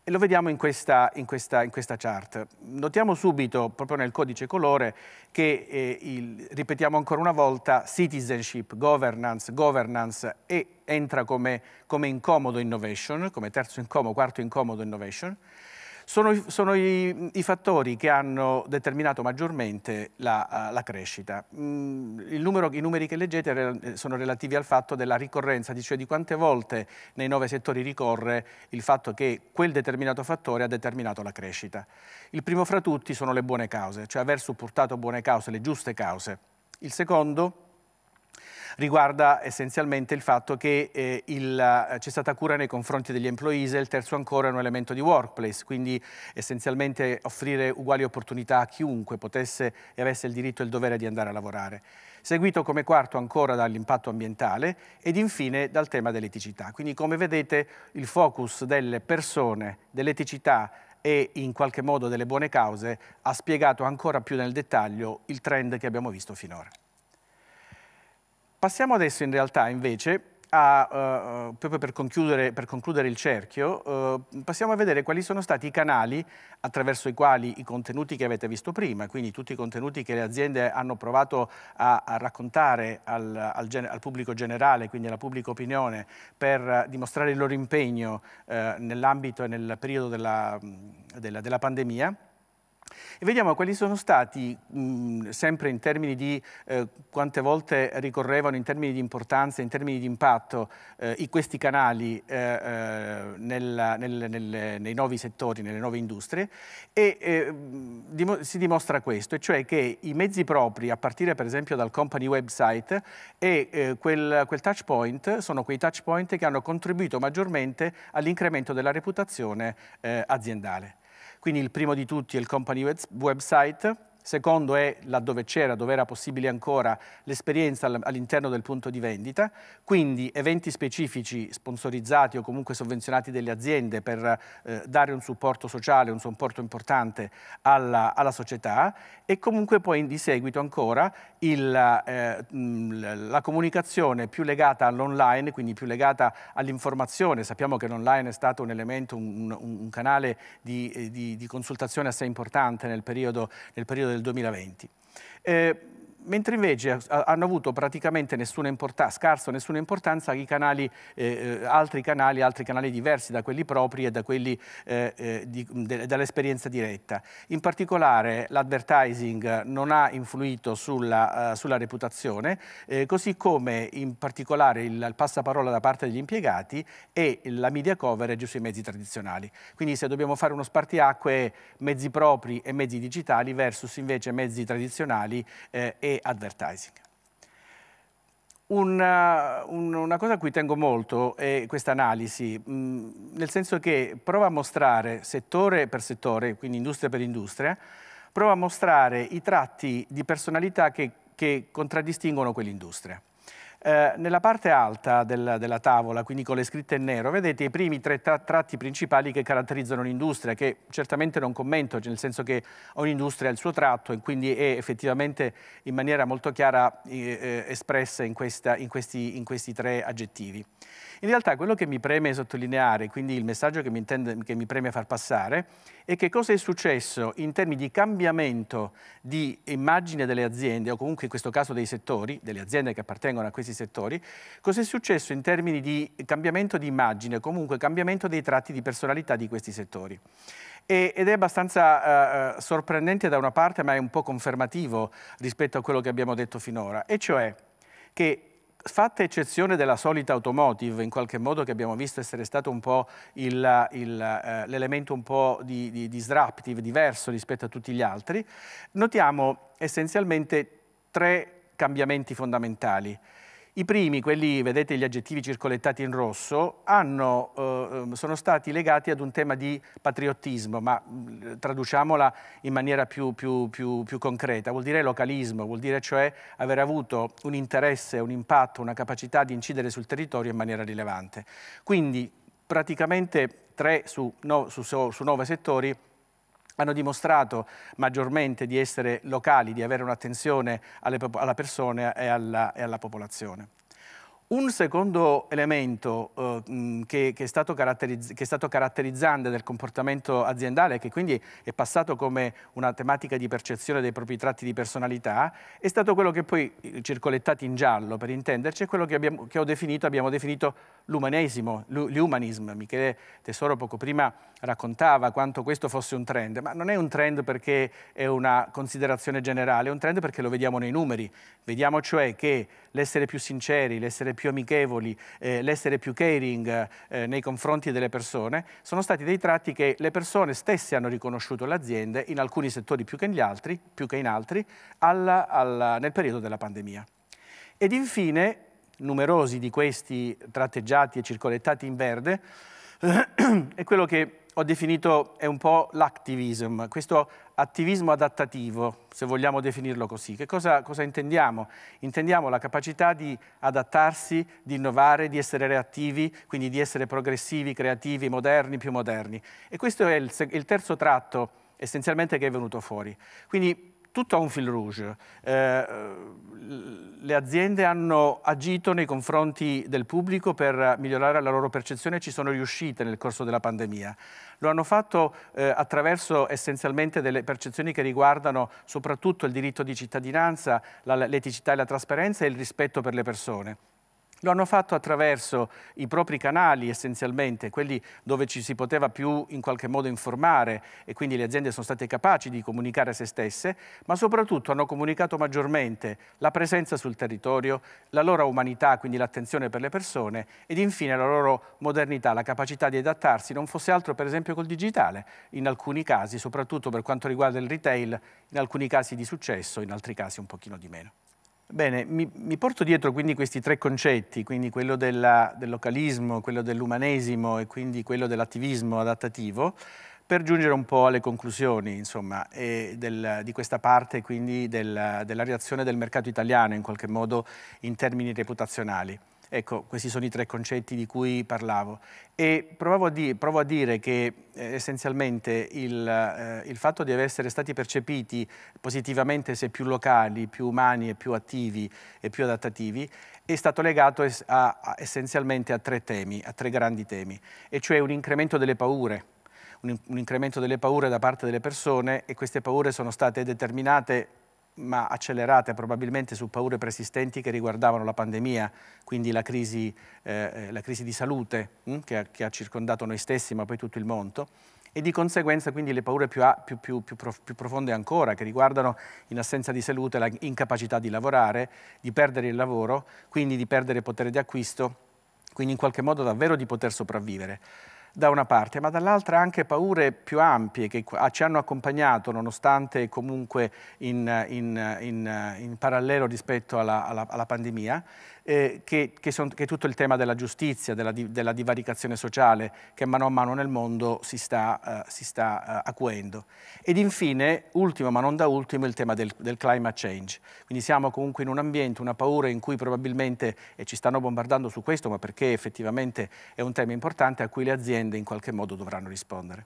E lo vediamo in questa, in, questa, in questa, chart. Notiamo subito, proprio nel codice colore, che, eh, il, ripetiamo ancora una volta, citizenship, governance, governance e entra come, come incomodo innovation, come terzo incomodo, quarto incomodo innovation sono, sono i, i, fattori che hanno determinato maggiormente la, eh, la crescita. Mm, numero, I numeri che leggete eh, sono relativi al fatto della ricorrenza, cioè di quante volte nei nove settori ricorre il fatto che quel determinato fattore ha determinato la crescita. Il primo fra tutti sono le buone cause, cioè aver supportato buone cause, le giuste cause. Il secondo riguarda essenzialmente il fatto che eh, eh, c'è stata cura nei confronti degli employees e il terzo ancora è un elemento di workplace, quindi essenzialmente offrire uguali opportunità a chiunque potesse e avesse il diritto e il dovere di andare a lavorare seguito come quarto ancora dall'impatto ambientale ed infine dal tema dell'eticità. Quindi come vedete il focus delle persone, dell'eticità e in qualche modo delle buone cause ha spiegato ancora più nel dettaglio il trend che abbiamo visto finora. Passiamo adesso in realtà invece a, uh, proprio per concludere, per concludere, il cerchio, uh, passiamo a vedere quali sono stati i canali attraverso i quali i contenuti che avete visto prima, quindi tutti i contenuti che le aziende hanno provato a, a raccontare al, al, al, pubblico generale, quindi alla pubblica opinione, per dimostrare il loro impegno uh, nell'ambito e nel periodo della, della, della pandemia e vediamo quali sono stati, mh, sempre in termini di eh, quante volte ricorrevano, in termini di importanza, in termini di impatto, eh, questi canali eh, eh nella, nel, nel, nei nuovi settori, nelle nuove industrie, e eh, dim si dimostra questo, e cioè che i mezzi propri, a partire per esempio dal company website, e eh, quel, quel touch point, sono quei touch point che hanno contribuito maggiormente all'incremento della reputazione aziendale. Quindi il primo di tutti è il company website secondo è laddove c'era, dove era possibile ancora, l'esperienza all'interno del punto di vendita, quindi eventi specifici sponsorizzati o comunque sovvenzionati dalle aziende per eh, dare un supporto sociale, un supporto importante alla, alla società e comunque poi di seguito ancora il, eh, la comunicazione più legata all'online, quindi più legata all'informazione. Sappiamo che l'online è stato un elemento, un, un, un canale di, eh, di, di, consultazione assai importante nel periodo, nel periodo del 2020. Eh, mentre invece hanno avuto praticamente nessuna importanza, scarso nessuna importanza i canali, eh, eh, altri canali, altri canali diversi da quelli propri e da quelli eh, eh dall'esperienza diretta. In particolare l'advertising non ha influito sulla, uh, sulla reputazione, eh, così come in particolare il, il, passaparola da parte degli impiegati e la media coverage sui mezzi tradizionali. Quindi se dobbiamo fare uno spartiacque mezzi propri e mezzi digitali versus invece mezzi tradizionali e advertising. Una, eh, una, cosa a cui tengo molto è questa analisi, mm, nel senso che prova a mostrare settore per settore, quindi industria per industria, prova a mostrare i tratti di personalità che, che contraddistinguono quell'industria. Eh, nella parte alta del, della tavola, quindi con le scritte in nero, vedete i primi tre tra tratti principali che caratterizzano l'industria, che certamente non commento, cioè nel senso che ogni industria ha il suo tratto e quindi è effettivamente in maniera molto chiara eh, eh espressa in, questa, in, questi, in questi tre aggettivi. In realtà quello che mi preme sottolineare, quindi il messaggio che mi, intende, che mi preme far passare, è che cosa è successo in termini di cambiamento di immagine delle aziende, o comunque in questo caso dei settori, delle aziende che appartengono a questi settori, cosa è successo in termini di cambiamento di immagine, comunque cambiamento dei tratti di personalità di questi settori ed è abbastanza uh, sorprendente da una parte ma è un po' confermativo rispetto a quello che abbiamo detto finora e cioè che fatta eccezione della solita automotive, in qualche modo che abbiamo visto essere stato un po' eh, l'elemento eh, un po' di, di disruptive, diverso rispetto a tutti gli altri, notiamo essenzialmente tre cambiamenti fondamentali. I primi, quelli, vedete gli aggettivi circolettati in rosso, hanno, eh, ehm, sono stati legati ad un tema di patriottismo, ma traduciamola in maniera più, più, più, più concreta, vuol dire localismo, vuol dire cioè aver avuto un interesse, un impatto, una capacità di incidere sul territorio in maniera rilevante. Quindi praticamente tre su 9 no, settori hanno dimostrato maggiormente di essere locali, di avere un'attenzione alla persona e alla, e alla popolazione. Un secondo elemento eh, che, che, è che, è stato caratterizzante del comportamento aziendale, che quindi è passato come una tematica di percezione dei propri tratti di personalità, è stato quello che poi, eh, circolettati in giallo per intenderci, è quello che, abbiamo, che definito, abbiamo definito l'umanesimo, l'humanism. Michele Tesoro poco prima raccontava quanto questo fosse un trend, ma non è un trend perché è una considerazione generale, è un trend perché lo vediamo nei numeri. Vediamo cioè che l'essere più sinceri, l'essere più più amichevoli, eh, l'essere più caring eh, nei confronti delle persone, sono stati dei tratti che le persone stesse hanno riconosciuto le aziende in alcuni settori più che, in altri, più che in altri alla, alla, nel periodo della pandemia. Ed infine, numerosi di questi tratteggiati e circolettati in verde, è quello che ho definito è un po' l'activism, questo attivismo adattativo, se vogliamo definirlo così. Che cosa, cosa, intendiamo? Intendiamo la capacità di adattarsi, di innovare, di essere reattivi, quindi di essere progressivi, creativi, moderni, più moderni. E questo è il, il terzo tratto essenzialmente che è venuto fuori. Quindi tutto a un fil rouge. Eh, le aziende hanno agito nei confronti del pubblico per migliorare la loro percezione e ci sono riuscite nel corso della pandemia. Lo hanno fatto eh, attraverso essenzialmente delle percezioni che riguardano soprattutto il diritto di cittadinanza, l'eticità e la trasparenza e il rispetto per le persone. Lo hanno fatto attraverso i propri canali essenzialmente, quelli dove ci si poteva più in qualche modo informare e quindi le aziende sono state capaci di comunicare a se stesse, ma soprattutto hanno comunicato maggiormente la presenza sul territorio, la loro umanità, quindi l'attenzione per le persone ed infine la loro modernità, la capacità di adattarsi, non fosse altro per esempio col digitale, in alcuni casi, soprattutto per quanto riguarda il retail, in alcuni casi di successo, in altri casi un pochino di meno. Bene, mi, mi, porto dietro quindi questi tre concetti, quindi quello della, del localismo, quello dell'umanesimo e quindi quello dell'attivismo adattativo, per giungere un po' alle conclusioni, insomma, del, di questa parte quindi del, della reazione del mercato italiano in qualche modo in termini reputazionali. Ecco, questi sono i tre concetti di cui parlavo. E a dire, provo a dire che eh, essenzialmente il, eh, il, fatto di essere stati percepiti positivamente se più locali, più umani e più attivi e più adattativi è stato legato es a, a, essenzialmente a tre temi, a tre grandi temi, e cioè un incremento delle paure, un, incremento delle paure da parte delle persone e queste paure sono state determinate ma accelerate probabilmente su paure preesistenti che riguardavano la pandemia, quindi la crisi, eh, la crisi di salute mh, mm, che, ha, che, ha circondato noi stessi, ma poi tutto il mondo, e di conseguenza quindi le paure più, a, più, più, prof, più profonde ancora, che riguardano in assenza di salute la incapacità di lavorare, di perdere il lavoro, quindi di perdere potere di acquisto, quindi in qualche modo davvero di poter sopravvivere da una parte, ma dall'altra anche paure più ampie che ci hanno accompagnato, nonostante comunque in, in, in, in parallelo rispetto alla, alla, alla pandemia, eh, che, che, son, che, tutto il tema della giustizia, della, di, della, divaricazione sociale che mano a mano nel mondo si sta, uh, si sta uh, acuendo. Ed infine, ultimo ma non da ultimo, il tema del, del, climate change. Quindi siamo comunque in un ambiente, una paura in cui probabilmente, e ci stanno bombardando su questo, ma perché effettivamente è un tema importante a cui le aziende in qualche modo dovranno rispondere.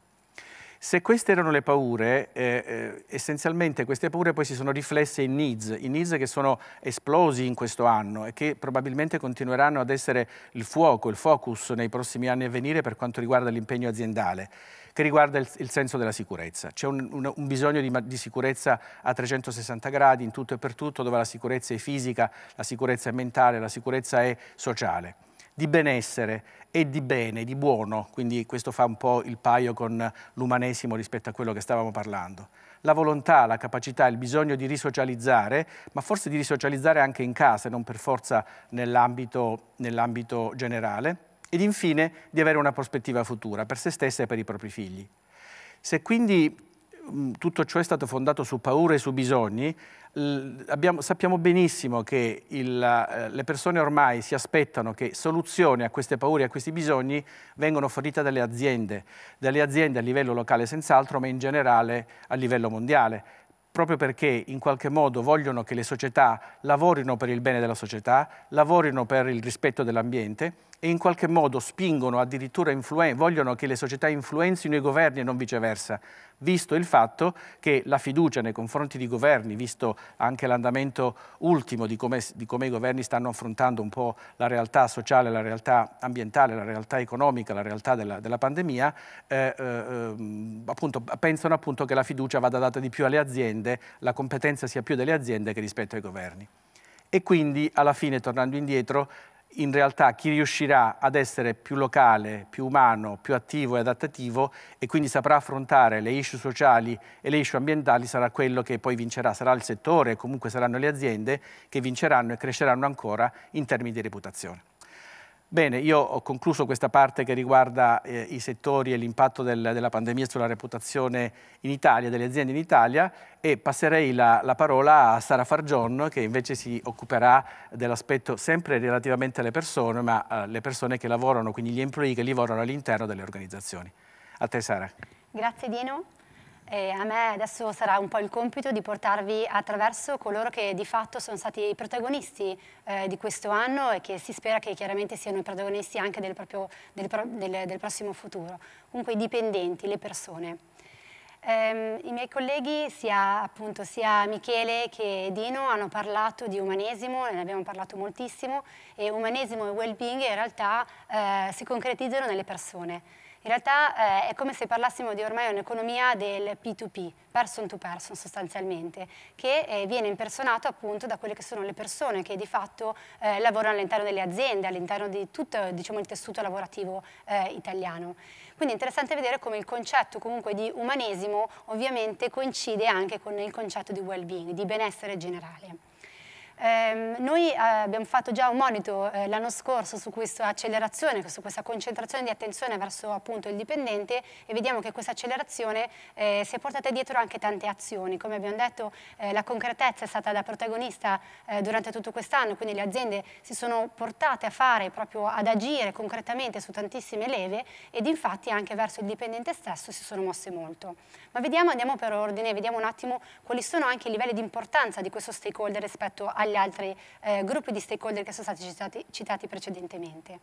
Se queste erano le paure, eh, eh, essenzialmente queste paure poi si sono riflesse in needs, in needs che sono esplosi in questo anno e che probabilmente continueranno ad essere il fuoco, il focus nei prossimi anni a venire per quanto riguarda l'impegno aziendale che riguarda il, il, senso della sicurezza. C'è un, un, un, bisogno di, di, sicurezza a 360 gradi, in tutto e per tutto, dove la sicurezza è fisica, la sicurezza è mentale, la sicurezza è sociale di benessere e di bene, di buono, quindi questo fa un po' il paio con l'umanesimo rispetto a quello che stavamo parlando. La volontà, la capacità, il bisogno di risocializzare, ma forse di risocializzare anche in casa, non per forza nell'ambito, nell generale, ed infine di avere una prospettiva futura per se stessa e per i propri figli. Se quindi Mm, tutto ciò è stato fondato su paure e su bisogni, abbiamo, sappiamo benissimo che il, eh, le persone ormai si aspettano che soluzioni a queste paure e a questi bisogni vengano fornite dalle aziende, dalle aziende a livello locale senz'altro, ma in generale a livello mondiale proprio perché in qualche modo vogliono che le società lavorino per il bene della società, lavorino per il rispetto dell'ambiente e in qualche modo spingono, addirittura vogliono che le società influenzino i governi e non viceversa, visto il fatto che la fiducia nei confronti di governi, visto anche l'andamento ultimo di come, di come i governi stanno affrontando un po' la realtà sociale, la realtà ambientale, la realtà economica, la realtà della, della pandemia, eh, eh, ehm, appunto, pensano appunto che la fiducia vada data di più alle aziende, la competenza sia più delle aziende che rispetto ai governi. E quindi alla fine, tornando indietro, in realtà chi riuscirà ad essere più locale, più umano, più attivo e adattativo e quindi saprà affrontare le issue sociali e le issue ambientali sarà quello che poi vincerà, sarà il settore comunque saranno le aziende che vinceranno e cresceranno ancora in termini di reputazione. Bene, io ho concluso questa parte che riguarda eh, i settori e l'impatto del, della pandemia sulla reputazione in Italia, delle aziende in Italia e passerei la, la parola a Sara Fargion che invece si occuperà dell'aspetto sempre relativamente alle persone, ma eh, le persone che lavorano, quindi gli employee che lavorano all'interno delle organizzazioni. A te Sara. Grazie Dino. E a me adesso sarà un po' il compito di portarvi attraverso coloro che di fatto sono stati i protagonisti eh, di questo anno e che si spera che chiaramente siano i protagonisti anche del, proprio, del, del, del prossimo futuro, comunque i dipendenti, le persone. Ehm, I miei colleghi, sia, appunto, sia Michele che Dino, hanno parlato di umanesimo, ne abbiamo parlato moltissimo, e umanesimo e well-being in realtà eh, si concretizzano nelle persone. In realtà eh, è come se parlassimo di ormai un'economia del P2P, person to person sostanzialmente, che eh, viene impersonato appunto da quelle che sono le persone che di fatto eh, lavorano all'interno delle aziende, all'interno di tutto diciamo, il tessuto lavorativo eh, italiano. Quindi è interessante vedere come il concetto comunque di umanesimo ovviamente coincide anche con il concetto di well-being, di benessere generale. Eh, noi eh, abbiamo fatto già un monito eh, l'anno scorso su questa accelerazione, su questa concentrazione di attenzione verso appunto il dipendente e vediamo che questa accelerazione eh, si è portata dietro anche tante azioni. Come abbiamo detto eh, la concretezza è stata da protagonista eh, durante tutto quest'anno, quindi le aziende si sono portate a fare, proprio ad agire concretamente su tantissime leve ed infatti anche verso il dipendente stesso si sono mosse molto. Ma vediamo, andiamo per ordine, vediamo un attimo quali sono anche i livelli di importanza di questo stakeholder rispetto alle agli altri eh, gruppi di stakeholder che sono stati citati, citati precedentemente.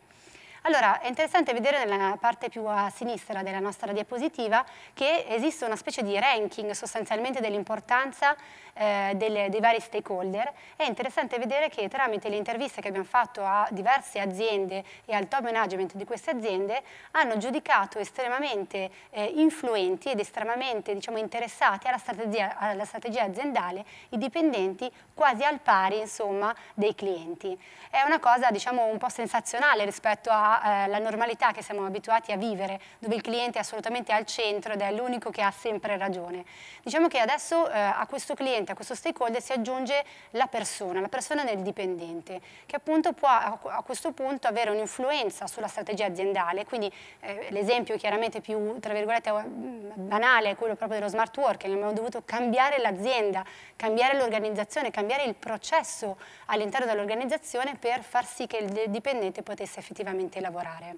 Allora, è interessante vedere nella parte più a sinistra della nostra diapositiva che esiste una specie di ranking sostanzialmente dell'importanza eh, dei vari stakeholder. È interessante vedere che tramite le interviste che abbiamo fatto a diverse aziende e al top management di queste aziende hanno giudicato estremamente eh, influenti ed estremamente diciamo, interessati alla strategia, alla strategia aziendale i dipendenti quasi al pari insomma, dei clienti. È una cosa diciamo, un po' sensazionale rispetto a alla eh, normalità che siamo abituati a vivere, dove il cliente è assolutamente al centro ed è l'unico che ha sempre ragione. Diciamo che adesso eh, a questo cliente, a questo stakeholder si aggiunge la persona, la persona del dipendente, che appunto può a questo punto avere un'influenza sulla strategia aziendale, quindi eh, l'esempio chiaramente più, tra virgolette, mm, banale è quello proprio dello smart working, abbiamo dovuto cambiare l'azienda, cambiare l'organizzazione, cambiare il processo all'interno dell'organizzazione per far sì che il dipendente potesse effettivamente lavorare lavorare.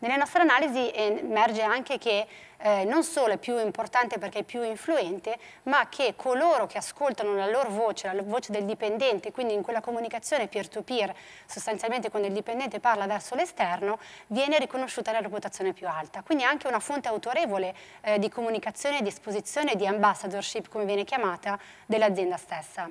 Nelle nostre analisi eh, emerge anche che eh, non solo è più importante perché è più influente, ma che coloro che ascoltano la loro voce, la voce del dipendente, quindi in quella comunicazione peer-to-peer, sostanzialmente quando il dipendente parla verso l'esterno, viene riconosciuta la reputazione più alta. Quindi è anche una fonte autorevole eh, di comunicazione, di esposizione, di ambassadorship, come viene chiamata, dell'azienda stessa.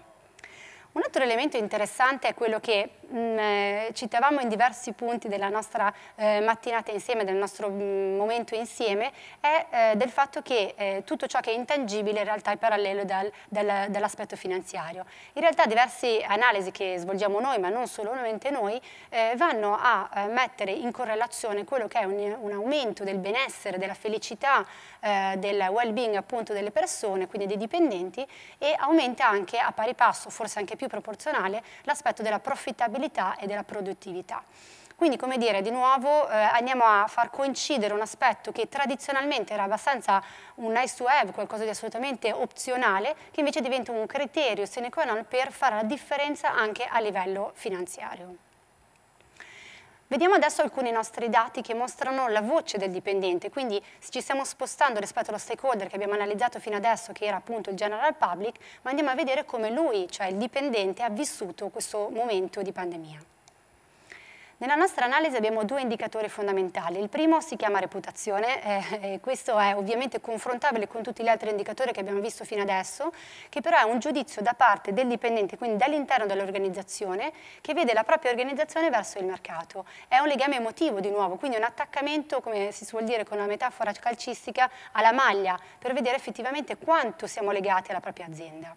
Un altro elemento interessante è quello che mm, eh, citavamo in diversi punti della nostra eh, mattinata insieme, del nostro mm, momento insieme, è eh, del fatto che eh, tutto ciò che è intangibile in realtà è parallelo dal, dal, dall'aspetto finanziario. In realtà diverse analisi che svolgiamo noi, ma non solamente noi, eh, vanno a eh, mettere in correlazione quello che è un, un aumento del benessere, della felicità, del well-being appunto delle persone, quindi dei dipendenti, e aumenta anche a pari passo, forse anche più più proporzionale l'aspetto della profittabilità e della produttività. Quindi, come dire, di nuovo eh, andiamo a far coincidere un aspetto che tradizionalmente era abbastanza un nice to have, qualcosa di assolutamente opzionale, che invece diventa un criterio sine qua non per fare la differenza anche a livello finanziario. Vediamo adesso alcuni nostri dati che mostrano la voce del dipendente, quindi ci stiamo spostando rispetto allo stakeholder che abbiamo analizzato fino adesso, che era appunto il general public, ma andiamo a vedere come lui, cioè il dipendente, ha vissuto questo momento di pandemia. Nella nostra analisi abbiamo due indicatori fondamentali. Il primo si chiama reputazione eh, e questo è ovviamente confrontabile con tutti gli altri indicatori che abbiamo visto fino adesso, che però è un giudizio da parte del dipendente, quindi dall'interno dell'organizzazione, che vede la propria organizzazione verso il mercato. È un legame emotivo di nuovo, quindi un attaccamento, come si suol dire con una metafora calcistica, alla maglia per vedere effettivamente quanto siamo legati alla propria azienda.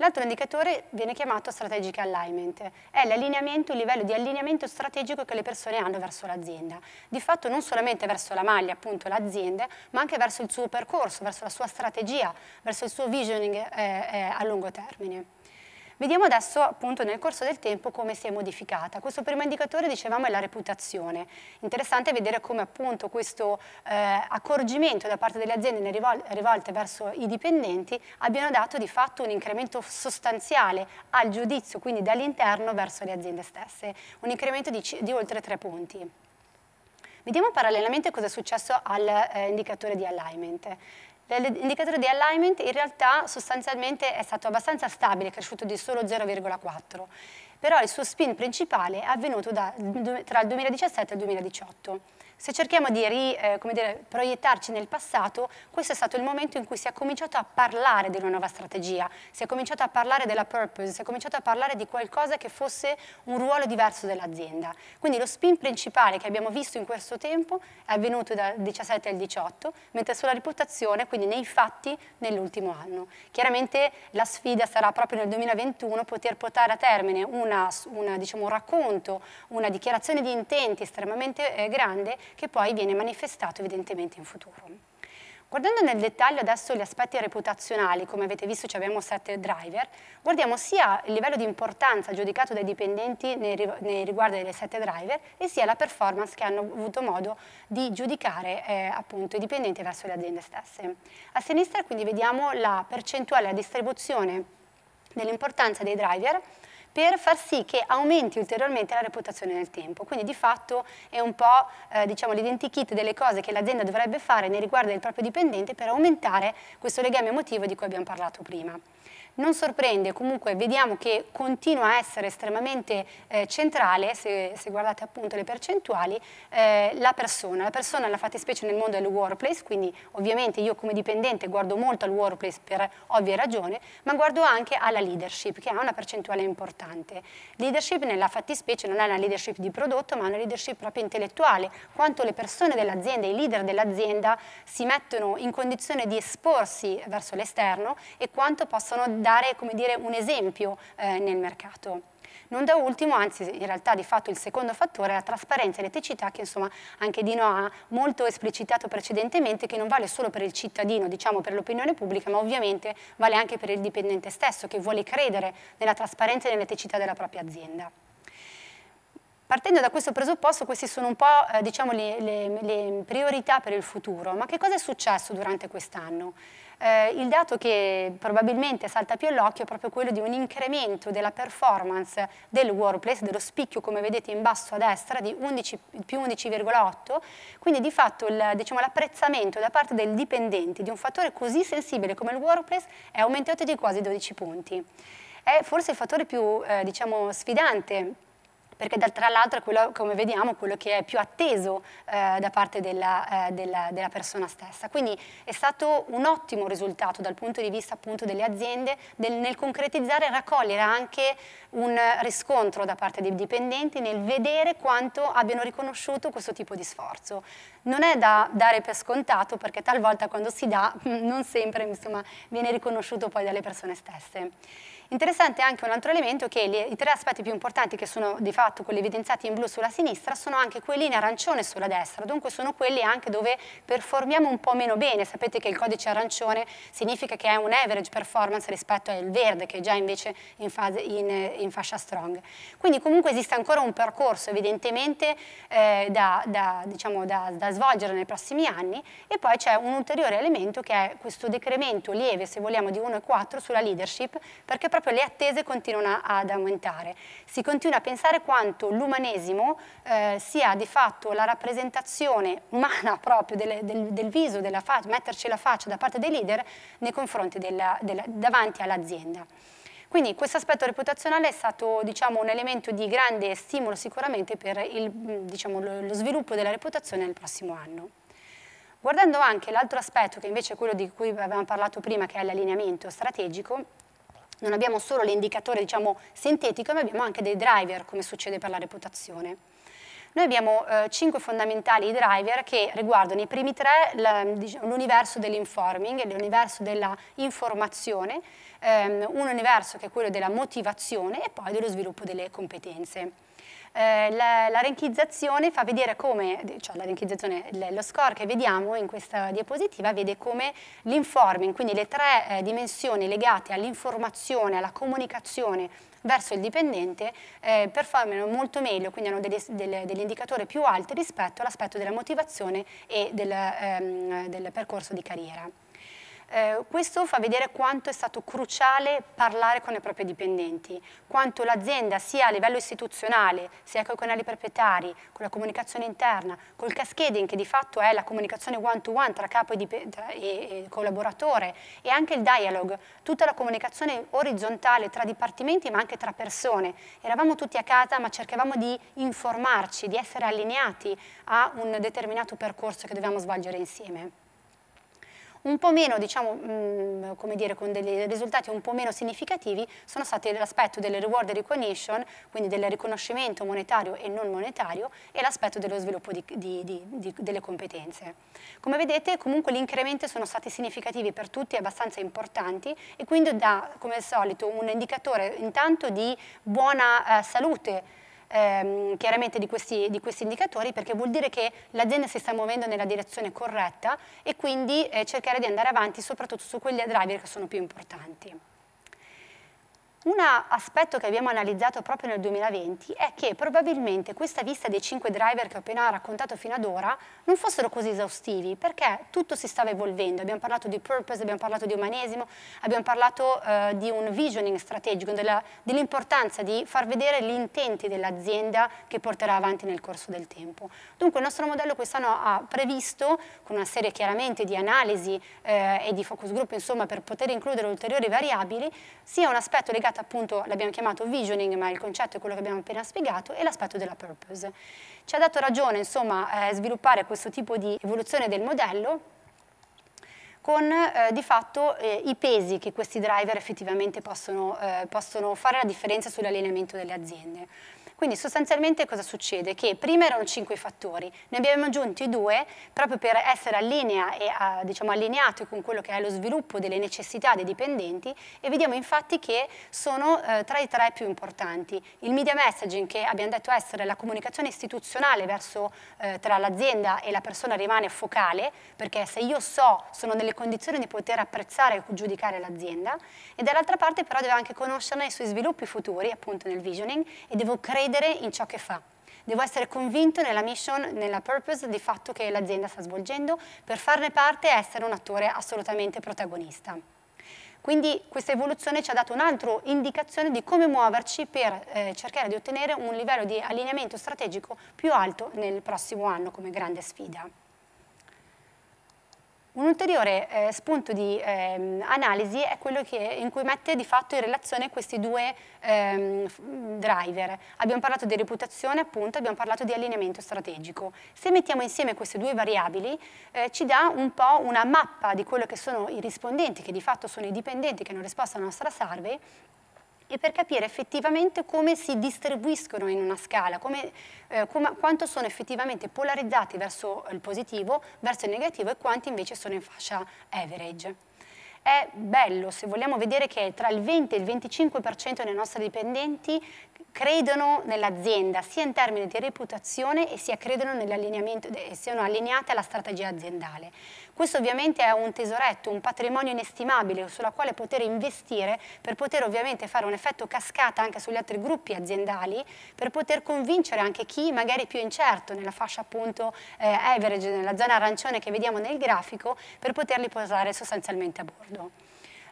L'altro indicatore viene chiamato strategic alignment, è l'allineamento, il livello di allineamento strategico che le persone hanno verso l'azienda, di fatto non solamente verso la maglia, appunto l'azienda, ma anche verso il suo percorso, verso la sua strategia, verso il suo visioning eh, eh, a lungo termine. Vediamo adesso appunto nel corso del tempo come si è modificata. Questo primo indicatore dicevamo è la reputazione. Interessante vedere come appunto questo eh, accorgimento da parte delle aziende rivol rivolte verso i dipendenti abbiano dato di fatto un incremento sostanziale al giudizio, quindi dall'interno verso le aziende stesse, un incremento di, di oltre tre punti. Vediamo parallelamente cosa è successo all'indicatore eh, di alignment. Eh, l'indicatore di alignment in realtà sostanzialmente è stato abbastanza stabile, è cresciuto di solo 0,4, però il suo spin principale è avvenuto da, mm, tra il 2017 e il 2018. Se cerchiamo di ri, eh, dire, proiettarci nel passato, questo è stato il momento in cui si è cominciato a parlare di una nuova strategia, si è cominciato a parlare della purpose, si è cominciato a parlare di qualcosa che fosse un ruolo diverso dell'azienda. Quindi lo spin principale che abbiamo visto in questo tempo è avvenuto dal 17 al 18, mentre sulla reputazione, quindi nei fatti, nell'ultimo anno. Chiaramente la sfida sarà proprio nel 2021 poter portare a termine una, una, diciamo, un racconto, una dichiarazione di intenti estremamente eh, grande che poi viene manifestato evidentemente in futuro. Guardando nel dettaglio adesso gli aspetti reputazionali, come avete visto ci abbiamo sette driver, guardiamo sia il livello di importanza giudicato dai dipendenti nei, riguardo delle sette driver e sia la performance che hanno avuto modo di giudicare eh, appunto i dipendenti verso le aziende stesse. A sinistra quindi vediamo la percentuale, la distribuzione dell'importanza dei driver per far sì che aumenti ulteriormente la reputazione nel tempo. Quindi di fatto è un po' eh, diciamo, l'identikit delle cose che l'azienda dovrebbe fare nei riguardi del proprio dipendente per aumentare questo legame emotivo di cui abbiamo parlato prima non sorprende, comunque vediamo che continua a essere estremamente eh, centrale, se, se, guardate appunto le percentuali, eh, la persona. La persona nella fattispecie nel mondo del workplace, quindi ovviamente io come dipendente guardo molto al workplace per ovvie ragioni, ma guardo anche alla leadership, che ha una percentuale importante. Leadership nella fattispecie non è una leadership di prodotto, ma una leadership proprio intellettuale, quanto le persone dell'azienda, i leader dell'azienda si mettono in condizione di esporsi verso l'esterno e quanto possono dare dare dire, un esempio eh, nel mercato. Non da ultimo, anzi in realtà di fatto il secondo fattore è la trasparenza e l'eticità che insomma anche Dino ha molto esplicitato precedentemente che non vale solo per il cittadino, diciamo per l'opinione pubblica, ma ovviamente vale anche per il dipendente stesso che vuole credere nella trasparenza e nell'eticità della propria azienda. Partendo da questo presupposto, queste sono un po' eh, diciamo, le, le, le priorità per il futuro, ma che cosa è successo durante quest'anno? Eh, il dato che probabilmente salta più all'occhio è proprio quello di un incremento della performance del workplace, dello spicchio come vedete in basso a destra di 11, più 11,8, quindi di fatto diciamo, l'apprezzamento diciamo, da parte del dipendente di un fattore così sensibile come il workplace è aumentato di quasi 12 punti. È forse il fattore più eh, diciamo, sfidante perché tra l'altro è quello, come vediamo, quello che è più atteso eh, da parte della, eh, della, della, persona stessa. Quindi è stato un ottimo risultato dal punto di vista appunto delle aziende del, nel concretizzare e raccogliere anche un riscontro da parte dei dipendenti nel vedere quanto abbiano riconosciuto questo tipo di sforzo. Non è da dare per scontato perché talvolta quando si dà non sempre insomma, viene riconosciuto poi dalle persone stesse. Interessante anche un altro elemento che i tre aspetti più importanti che sono di fatto quelli evidenziati in blu sulla sinistra sono anche quelli in arancione sulla destra, dunque sono quelli anche dove performiamo un po' meno bene, sapete che il codice arancione significa che è un average performance rispetto al verde che è già invece in, fase, in, in fascia strong. Quindi comunque esiste ancora un percorso evidentemente eh, da, da, diciamo, da, da svolgere nei prossimi anni e poi c'è un ulteriore elemento che è questo decremento lieve se vogliamo di 1,4 sulla leadership perché proprio le attese continuano ad aumentare. Si continua a pensare quanto l'umanesimo eh, sia di fatto la rappresentazione umana proprio del, del, del viso, della faccia, metterci la faccia da parte dei leader nei confronti della, della, davanti all'azienda. Quindi questo aspetto reputazionale è stato diciamo, un elemento di grande stimolo sicuramente per il, diciamo, lo sviluppo della reputazione nel prossimo anno. Guardando anche l'altro aspetto che invece è quello di cui avevamo parlato prima che è l'allineamento strategico, non abbiamo solo l'indicatore diciamo, sintetico, ma abbiamo anche dei driver, come succede per la reputazione. Noi abbiamo eh, cinque fondamentali driver che riguardano i primi tre l'universo dell'informing, l'universo dell'informazione, ehm, un universo che è quello della motivazione e poi dello sviluppo delle competenze. Eh, la, la ranchizzazione fa vedere come, cioè la ranchizzazione, lo score che vediamo in questa diapositiva vede come l'informing, quindi le tre eh, dimensioni legate all'informazione, alla comunicazione verso il dipendente eh, performano molto meglio, quindi hanno degli, delle, degli indicatori più alti rispetto all'aspetto della motivazione e del, ehm, del percorso di carriera. Eh, questo fa vedere quanto è stato cruciale parlare con i propri dipendenti, quanto l'azienda sia a livello istituzionale, sia con i canali proprietari, con la comunicazione interna, col cascading che di fatto è la comunicazione one-to-one tra capo e, e, e, collaboratore e anche il dialogue, tutta la comunicazione orizzontale tra dipartimenti ma anche tra persone. Eravamo tutti a casa ma cercavamo di informarci, di essere allineati a un determinato percorso che dovevamo svolgere insieme un po' meno, diciamo, mh, mm, come dire, con dei risultati un po' meno significativi sono stati l'aspetto delle reward recognition, quindi del riconoscimento monetario e non monetario, e l'aspetto dello sviluppo di, di, di, delle competenze. Come vedete, comunque gli incrementi sono stati significativi per tutti abbastanza importanti e quindi dà, come al solito, un indicatore intanto di buona eh, salute ehm, chiaramente di questi, di questi, indicatori perché vuol dire che l'azienda si sta muovendo nella direzione corretta e quindi eh, cercare di andare avanti soprattutto su quegli driver che sono più importanti. Un aspetto che abbiamo analizzato proprio nel 2020 è che probabilmente questa vista dei cinque driver che ho appena raccontato fino ad ora non fossero così esaustivi perché tutto si stava evolvendo, abbiamo parlato di purpose, abbiamo parlato di umanesimo, abbiamo parlato eh, di un visioning strategico, dell'importanza di far vedere gli intenti dell'azienda che porterà avanti nel corso del tempo. Dunque il nostro modello quest'anno ha previsto con una serie chiaramente di analisi eh, e di focus group insomma per poter includere ulteriori variabili sia un aspetto legato legata appunto, l'abbiamo chiamato visioning, ma il concetto è quello che abbiamo appena spiegato, e l'aspetto della purpose. Ci ha dato ragione, insomma, eh, sviluppare questo tipo di evoluzione del modello con eh, di fatto eh, i pesi che questi driver effettivamente possono, eh, possono fare la differenza sull'allineamento delle aziende. Quindi sostanzialmente cosa succede? Che prima erano cinque fattori, ne abbiamo aggiunti due proprio per essere allinea e a, diciamo, allineati con quello che è lo sviluppo delle necessità dei dipendenti e vediamo infatti che sono eh, tra i tre più importanti. Il media messaging che abbiamo detto essere la comunicazione istituzionale verso, eh, tra l'azienda e la persona rimane focale perché se io so sono nelle condizioni di poter apprezzare e giudicare l'azienda e dall'altra parte però devo anche conoscerne i suoi sviluppi futuri appunto nel visioning e devo creare credere in ciò che fa. Devo essere convinto nella mission, nella purpose di fatto che l'azienda sta svolgendo, per farne parte e essere un attore assolutamente protagonista. Quindi questa evoluzione ci ha dato un'altra indicazione di come muoverci per eh, cercare di ottenere un livello di allineamento strategico più alto nel prossimo anno come grande sfida. Un ulteriore eh, spunto di ehm, analisi è quello che, in cui mette di fatto in relazione questi due ehm, driver. Abbiamo parlato di reputazione, appunto, abbiamo parlato di allineamento strategico. Se mettiamo insieme queste due variabili, eh, ci dà un po' una mappa di quello che sono i rispondenti, che di fatto sono i dipendenti che hanno risposto alla nostra survey, e per capire effettivamente come si distribuiscono in una scala, come, eh, come, quanto sono effettivamente polarizzati verso il positivo, verso il negativo e quanti invece sono in fascia average. È bello se vogliamo vedere che tra il 20 e il 25% dei nostri dipendenti credono nell'azienda sia in termini di reputazione e sia credono nell'allineamento, siano allineate alla strategia aziendale. Questo ovviamente è un tesoretto, un patrimonio inestimabile sulla quale poter investire per poter ovviamente fare un effetto cascata anche sugli altri gruppi aziendali, per poter convincere anche chi magari più incerto nella fascia appunto eh, average, nella zona arancione che vediamo nel grafico, per poterli posare sostanzialmente a bordo.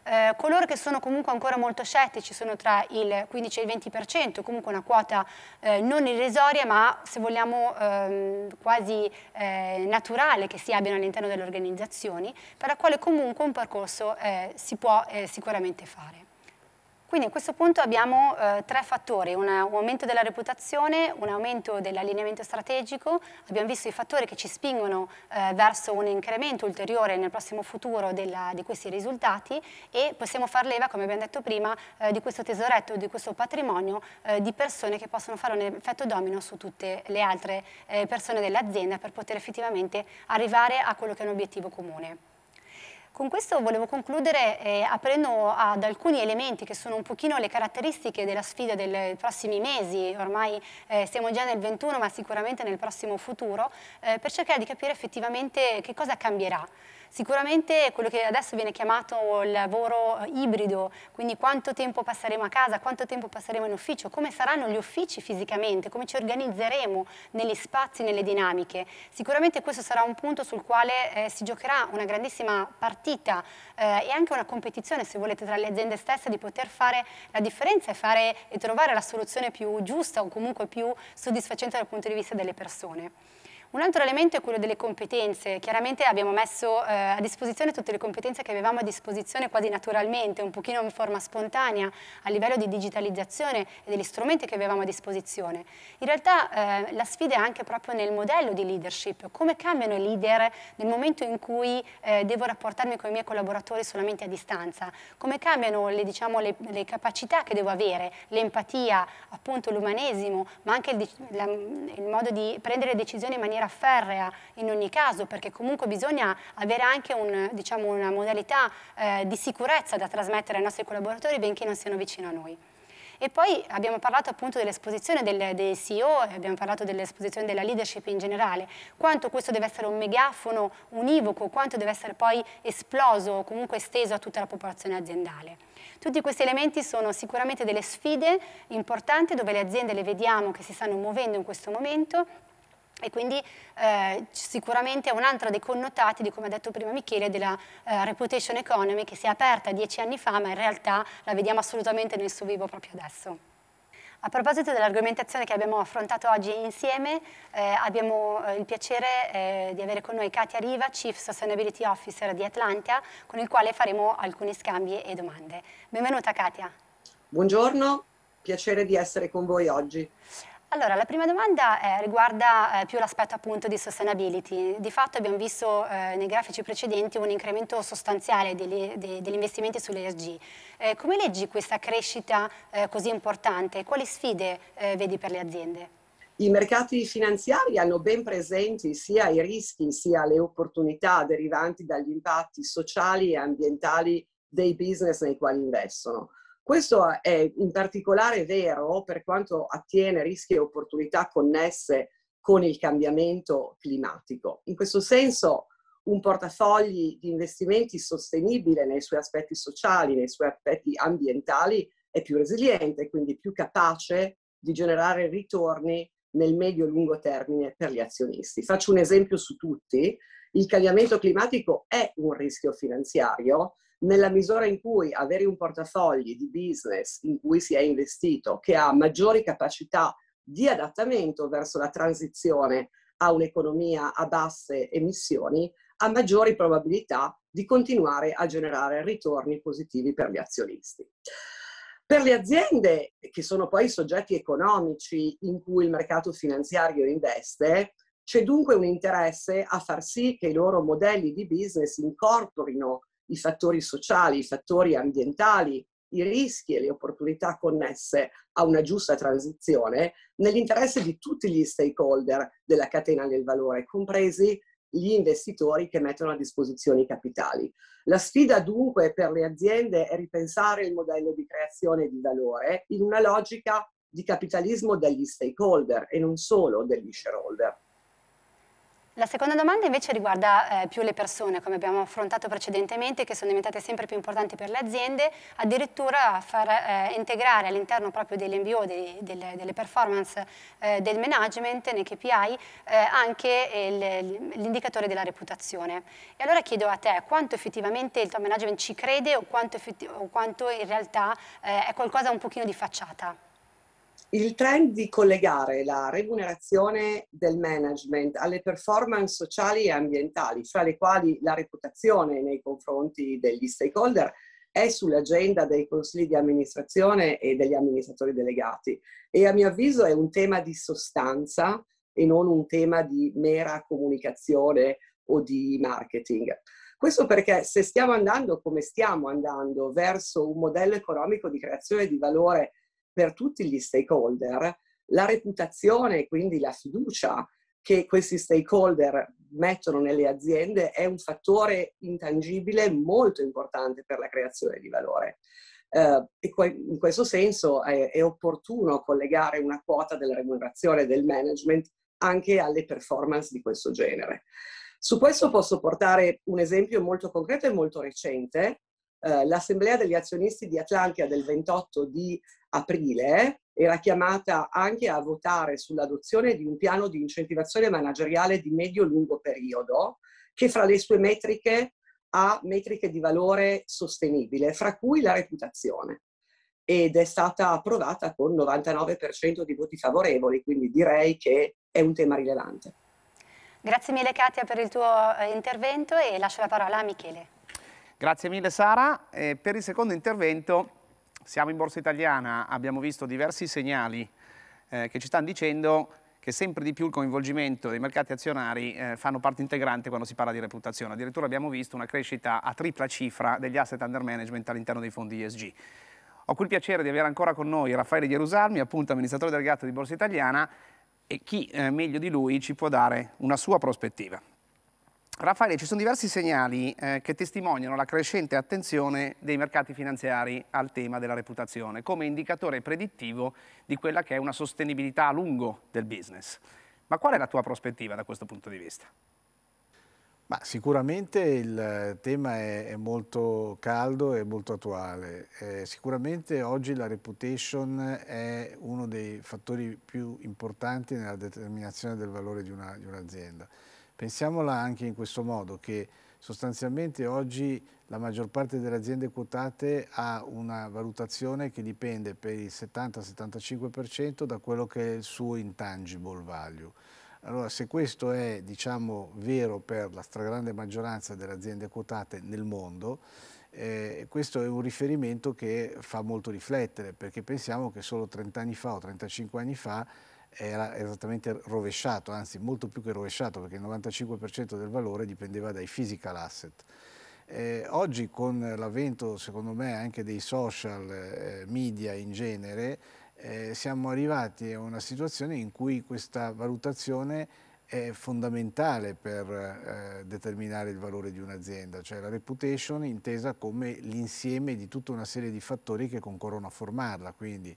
Eh, coloro che sono comunque ancora molto scettici sono tra il 15 e il 20%, comunque una quota eh, non irrisoria ma se vogliamo ehm, quasi eh, naturale che si abbiano all'interno delle organizzazioni, per la quale comunque un percorso eh, si può eh, sicuramente fare. Quindi a questo punto abbiamo eh, tre fattori, un aumento della reputazione, un aumento dell'allineamento strategico, abbiamo visto i fattori che ci spingono eh, verso un incremento ulteriore nel prossimo futuro della, di questi risultati e possiamo far leva, come abbiamo detto prima, eh, di questo tesoretto, di questo patrimonio eh, di persone che possono fare un effetto domino su tutte le altre eh, persone dell'azienda per poter effettivamente arrivare a quello che è un obiettivo comune. Con questo volevo concludere eh, aprendo ad alcuni elementi che sono un pochino le caratteristiche della sfida dei prossimi mesi, ormai eh, siamo già nel 21 ma sicuramente nel prossimo futuro, eh, per cercare di capire effettivamente che cosa cambierà. Sicuramente quello che adesso viene chiamato il lavoro eh, ibrido, quindi quanto tempo passeremo a casa, quanto tempo passeremo in ufficio, come saranno gli uffici fisicamente, come ci organizzeremo negli spazi, nelle dinamiche. Sicuramente questo sarà un punto sul quale eh, si giocherà una grandissima partita eh, e anche una competizione, se volete, tra le aziende stesse di poter fare la differenza e, fare, e trovare la soluzione più giusta o comunque più soddisfacente dal punto di vista delle persone. Un altro elemento è quello delle competenze. Chiaramente abbiamo messo eh, a disposizione tutte le competenze che avevamo a disposizione quasi naturalmente, un pochino in forma spontanea, a livello di digitalizzazione e degli strumenti che avevamo a disposizione. In realtà eh, la sfida è anche proprio nel modello di leadership, come cambiano i leader nel momento in cui eh, devo rapportarmi con i miei collaboratori solamente a distanza, come cambiano le, diciamo, le, le capacità che devo avere, l'empatia, appunto l'umanesimo, ma anche il, la, il modo di prendere decisioni in maniera barriera ferrea in ogni caso, perché comunque bisogna avere anche un, diciamo, una modalità eh, di sicurezza da trasmettere ai nostri collaboratori, benché non siano vicino a noi. E poi abbiamo parlato appunto dell'esposizione del, dei CEO, abbiamo parlato dell'esposizione della leadership in generale, quanto questo deve essere un megafono univoco, quanto deve essere poi esploso o comunque esteso a tutta la popolazione aziendale. Tutti questi elementi sono sicuramente delle sfide importanti dove le aziende le vediamo che si stanno muovendo in questo momento e quindi eh, sicuramente è un altro dei connotati, di come ha detto prima Michele, della eh, reputation economy che si è aperta dieci anni fa, ma in realtà la vediamo assolutamente nel suo vivo proprio adesso. A proposito dell'argomentazione che abbiamo affrontato oggi insieme, eh, abbiamo eh, il piacere eh, di avere con noi Katia Riva, Chief Sustainability Officer di Atlantia, con il quale faremo alcuni scambi e domande. Benvenuta Katia. Buongiorno, piacere di essere con voi oggi. Allora, la prima domanda eh, riguarda eh, più l'aspetto appunto di sustainability. Di fatto abbiamo visto eh, nei grafici precedenti un incremento sostanziale degli, de, degli investimenti sull'ESG. Eh, come leggi questa crescita eh, così importante? Quali sfide eh, vedi per le aziende? I mercati finanziari hanno ben presenti sia i rischi sia le opportunità derivanti dagli impatti sociali e ambientali dei business nei quali investono. Questo è in particolare vero per quanto attiene rischi e opportunità connesse con il cambiamento climatico. In questo senso un portafogli di investimenti sostenibile nei suoi aspetti sociali, nei suoi aspetti ambientali, è più resiliente, quindi più capace di generare ritorni nel medio-lungo e termine per gli azionisti. Faccio un esempio su tutti. Il cambiamento climatico è un rischio finanziario nella misura in cui avere un portafogli di business in cui si è investito, che ha maggiori capacità di adattamento verso la transizione a un'economia a basse emissioni, ha maggiori probabilità di continuare a generare ritorni positivi per gli azionisti. Per le aziende, che sono poi i soggetti economici in cui il mercato finanziario investe, c'è dunque un interesse a far sì che i loro modelli di business incorporino i fattori sociali, i fattori ambientali, i rischi e le opportunità connesse a una giusta transizione nell'interesse di tutti gli stakeholder della catena del valore, compresi gli investitori che mettono a disposizione i capitali. La sfida dunque per le aziende è ripensare il modello di creazione di valore in una logica di capitalismo degli stakeholder e non solo degli shareholder. La seconda domanda invece riguarda eh, più le persone, come abbiamo affrontato precedentemente, che sono diventate sempre più importanti per le aziende, addirittura far eh, integrare all'interno proprio dell'NBO, dei, delle, delle, performance eh, del management, nei KPI, eh, anche l'indicatore della reputazione. E allora chiedo a te quanto effettivamente il tuo management ci crede o quanto, o quanto in realtà eh, è qualcosa un pochino di facciata? il trend di collegare la remunerazione del management alle performance sociali e ambientali, fra le quali la reputazione nei confronti degli stakeholder, è sull'agenda dei consigli di amministrazione e degli amministratori delegati e a mio avviso è un tema di sostanza e non un tema di mera comunicazione o di marketing. Questo perché se stiamo andando come stiamo andando verso un modello economico di creazione di valore per tutti gli stakeholder la reputazione e quindi la fiducia che questi stakeholder mettono nelle aziende è un fattore intangibile molto importante per la creazione di valore. Uh, e que- in questo senso è-, è, opportuno collegare una quota della remunerazione del management anche alle performance di questo genere. Su questo posso portare un esempio molto concreto e molto recente. Uh, L'Assemblea degli azionisti di Atlantia del 28 di aprile era chiamata anche a votare sull'adozione di un piano di incentivazione manageriale di medio-lungo periodo che fra le sue metriche ha metriche di valore sostenibile, fra cui la reputazione. Ed è stata approvata con 99% di voti favorevoli, quindi direi che è un tema rilevante. Grazie mille Katia per il tuo eh, intervento e lascio la parola a Michele. Grazie mille Sara. E eh, per il secondo intervento siamo in borsa italiana, abbiamo visto diversi segnali eh, che ci stanno dicendo che sempre di più il coinvolgimento dei mercati azionari eh, fanno parte integrante quando si parla di reputazione. Addirittura abbiamo visto una crescita a tripla cifra degli asset under management all'interno dei fondi ESG. Ho qui il piacere di avere ancora con noi Raffaele Gerusalmi, appunto amministratore delegato di Borsa Italiana, e chi eh, meglio di lui ci può dare una sua prospettiva. Raffaele, ci sono diversi segnali eh, che testimoniano la crescente attenzione dei mercati finanziari al tema della reputazione come indicatore predittivo di quella che è una sostenibilità a lungo del business. Ma qual è la tua prospettiva da questo punto di vista? Ma sicuramente il tema è, è, molto caldo e molto attuale. Eh, sicuramente oggi la reputation è uno dei fattori più importanti nella determinazione del valore di un'azienda. un Pensiamola anche in questo modo, che sostanzialmente oggi la maggior parte delle aziende quotate ha una valutazione che dipende per il 70-75% da quello che è il suo intangible value. Allora, se questo è diciamo, vero per la stragrande maggioranza delle aziende quotate nel mondo, eh, questo è un riferimento che fa molto riflettere, perché pensiamo che solo 30 anni fa o 35 anni fa era esattamente rovesciato, anzi molto più che rovesciato perché il 95% del valore dipendeva dai physical asset. Eh, oggi con l'avvento secondo me anche dei social eh, media in genere eh, siamo arrivati a una situazione in cui questa valutazione è fondamentale per eh, determinare il valore di un'azienda, cioè la reputation intesa come l'insieme di tutta una serie di fattori che concorrono a formarla, quindi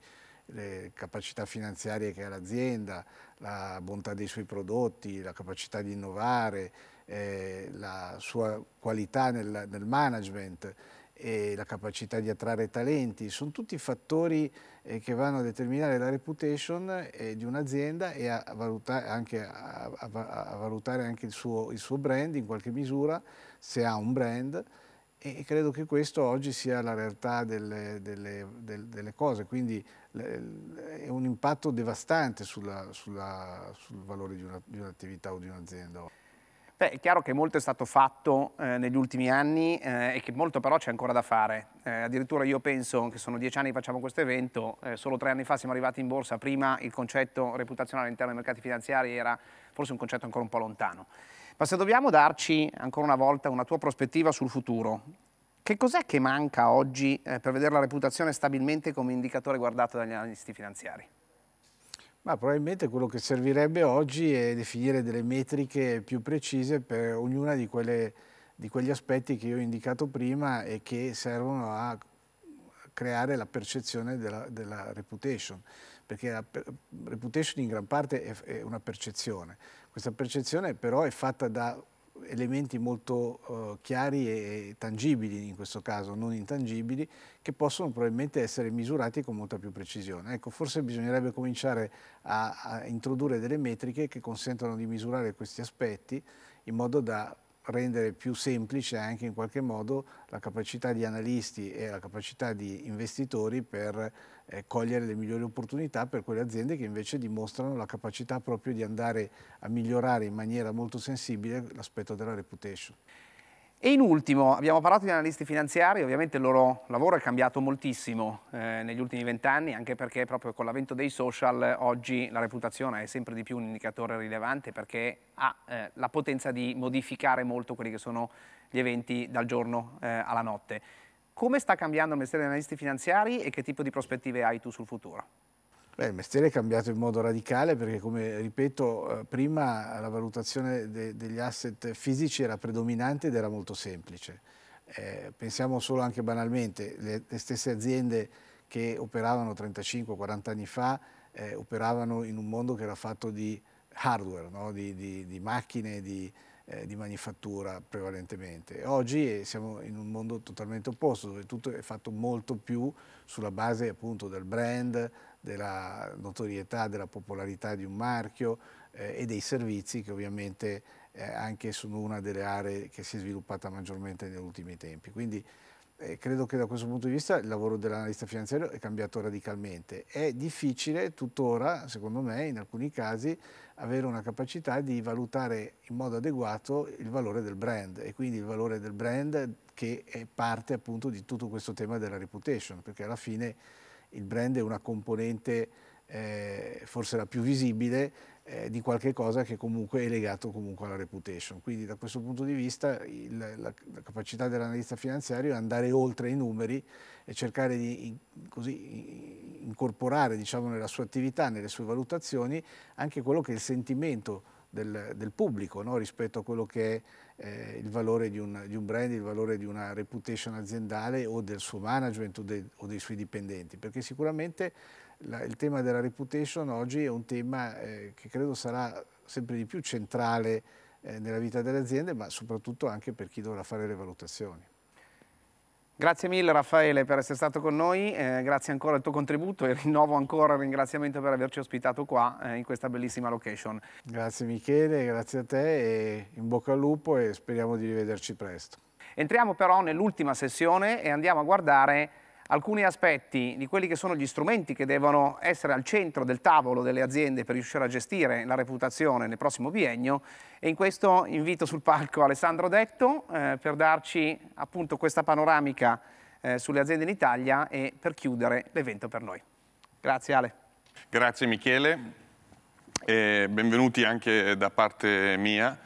le capacità finanziarie che ha l'azienda, la bontà dei suoi prodotti, la capacità di innovare, eh, la sua qualità nel, nel management e la capacità di attrarre talenti, sono tutti fattori eh, che vanno a determinare la reputation eh, di un'azienda e a valutare anche, a, a, a valutare anche il, suo, il, suo, brand in qualche misura, se ha un brand, e credo che questo oggi sia la realtà delle, delle, delle, delle cose, quindi è un impatto devastante sulla, sulla, sul valore di, un'attività o di un'azienda. Beh, è chiaro che molto è stato fatto eh, negli ultimi anni eh, e che molto però c'è ancora da fare. Eh, addirittura io penso che sono dieci anni che facciamo questo evento, eh, solo tre anni fa siamo arrivati in borsa, prima il concetto reputazionale all'interno dei mercati finanziari era forse un concetto ancora un po' lontano. Ma se dobbiamo darci ancora una volta una tua prospettiva sul futuro, che cos'è che manca oggi eh, per vedere la reputazione stabilmente come indicatore guardato dagli analisti finanziari? Ma probabilmente quello che servirebbe oggi è definire delle metriche più precise per ognuna di, quelle, di quegli aspetti che io ho indicato prima e che servono a creare la percezione della, della reputation, perché la reputation in gran parte è, è una percezione. Questa percezione però è fatta da elementi molto eh, chiari e tangibili in questo caso, non intangibili, che possono probabilmente essere misurati con molta più precisione. Ecco, forse bisognerebbe cominciare a, a introdurre delle metriche che consentano di misurare questi aspetti in modo da rendere più semplice anche in qualche modo la capacità di analisti e la capacità di investitori per eh, cogliere le migliori opportunità per quelle aziende che invece dimostrano la capacità proprio di andare a migliorare in maniera molto sensibile l'aspetto della reputation. E in ultimo, abbiamo parlato di analisti finanziari, ovviamente il loro lavoro è cambiato moltissimo eh, negli ultimi vent'anni, anche perché proprio con l'avvento dei social oggi la reputazione è sempre di più un indicatore rilevante perché ha eh, la potenza di modificare molto quelli che sono gli eventi dal giorno eh, alla notte. Come sta cambiando il mestiere degli analisti finanziari e che tipo di prospettive hai tu sul futuro? Beh, il mestiere è cambiato in modo radicale perché, come ripeto, eh, prima la valutazione de degli asset fisici era predominante ed era molto semplice. Eh, pensiamo solo anche banalmente, le, le stesse aziende che operavano 35-40 anni fa eh, operavano in un mondo che era fatto di hardware, no? di, di, di macchine, di, eh, di manifattura prevalentemente. Oggi siamo in un mondo totalmente opposto dove tutto è fatto molto più sulla base appunto del brand, della notorietà, della popolarità di un marchio eh, e dei servizi che ovviamente eh, anche sono una delle aree che si è sviluppata maggiormente negli ultimi tempi. Quindi eh, credo che da questo punto di vista il lavoro dell'analista finanziario è cambiato radicalmente. È difficile tuttora, secondo me, in alcuni casi, avere una capacità di valutare in modo adeguato il valore del brand e quindi il valore del brand che è parte appunto di tutto questo tema della reputation, perché alla fine il brand è una componente eh, forse la più visibile eh, di qualche cosa che comunque è legato comunque alla reputation. Quindi da questo punto di vista il, la, la, capacità dell'analista finanziario è andare oltre i numeri e cercare di in, così, incorporare diciamo, nella sua attività, nelle sue valutazioni, anche quello che è il sentimento del, del, pubblico no? rispetto a quello che è eh, il valore di un, di un, brand, il valore di una reputation aziendale o del suo management o, de, o dei suoi dipendenti, perché sicuramente la, il tema della reputation oggi è un tema eh, che credo sarà sempre di più centrale eh, nella vita delle aziende, ma soprattutto anche per chi dovrà fare le valutazioni. Grazie mille Raffaele per essere stato con noi, eh, grazie ancora al tuo contributo e rinnovo ancora il ringraziamento per averci ospitato qua eh, in questa bellissima location. Grazie Michele, grazie a te e in bocca al lupo e speriamo di rivederci presto. Entriamo però nell'ultima sessione e andiamo a guardare alcuni aspetti di quelli che sono gli strumenti che devono essere al centro del tavolo delle aziende per riuscire a gestire la reputazione nel prossimo biennio e in questo invito sul palco Alessandro Detto eh, per darci appunto questa panoramica eh, sulle aziende in Italia e per chiudere l'evento per noi. Grazie Ale. Grazie Michele e benvenuti anche da parte mia.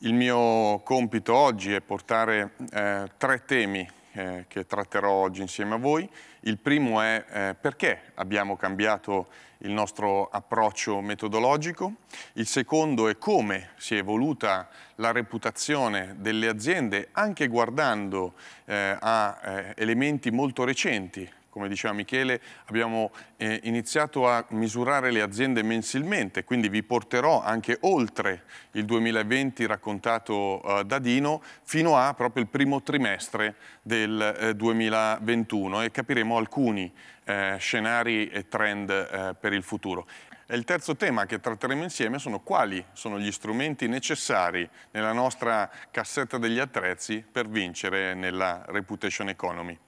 Il mio compito oggi è portare eh, tre temi eh, che tratterò oggi insieme a voi. Il primo è eh, perché abbiamo cambiato il nostro approccio metodologico. Il secondo è come si è evoluta la reputazione delle aziende anche guardando eh, a eh, elementi molto recenti come diceva Michele, abbiamo eh, iniziato a misurare le aziende mensilmente, quindi vi porterò anche oltre il 2020 raccontato eh, da Dino, fino a proprio il primo trimestre del eh, 2021 e capiremo alcuni eh, scenari e trend eh, per il futuro. E il terzo tema che tratteremo insieme sono quali sono gli strumenti necessari nella nostra cassetta degli attrezzi per vincere nella reputation economy.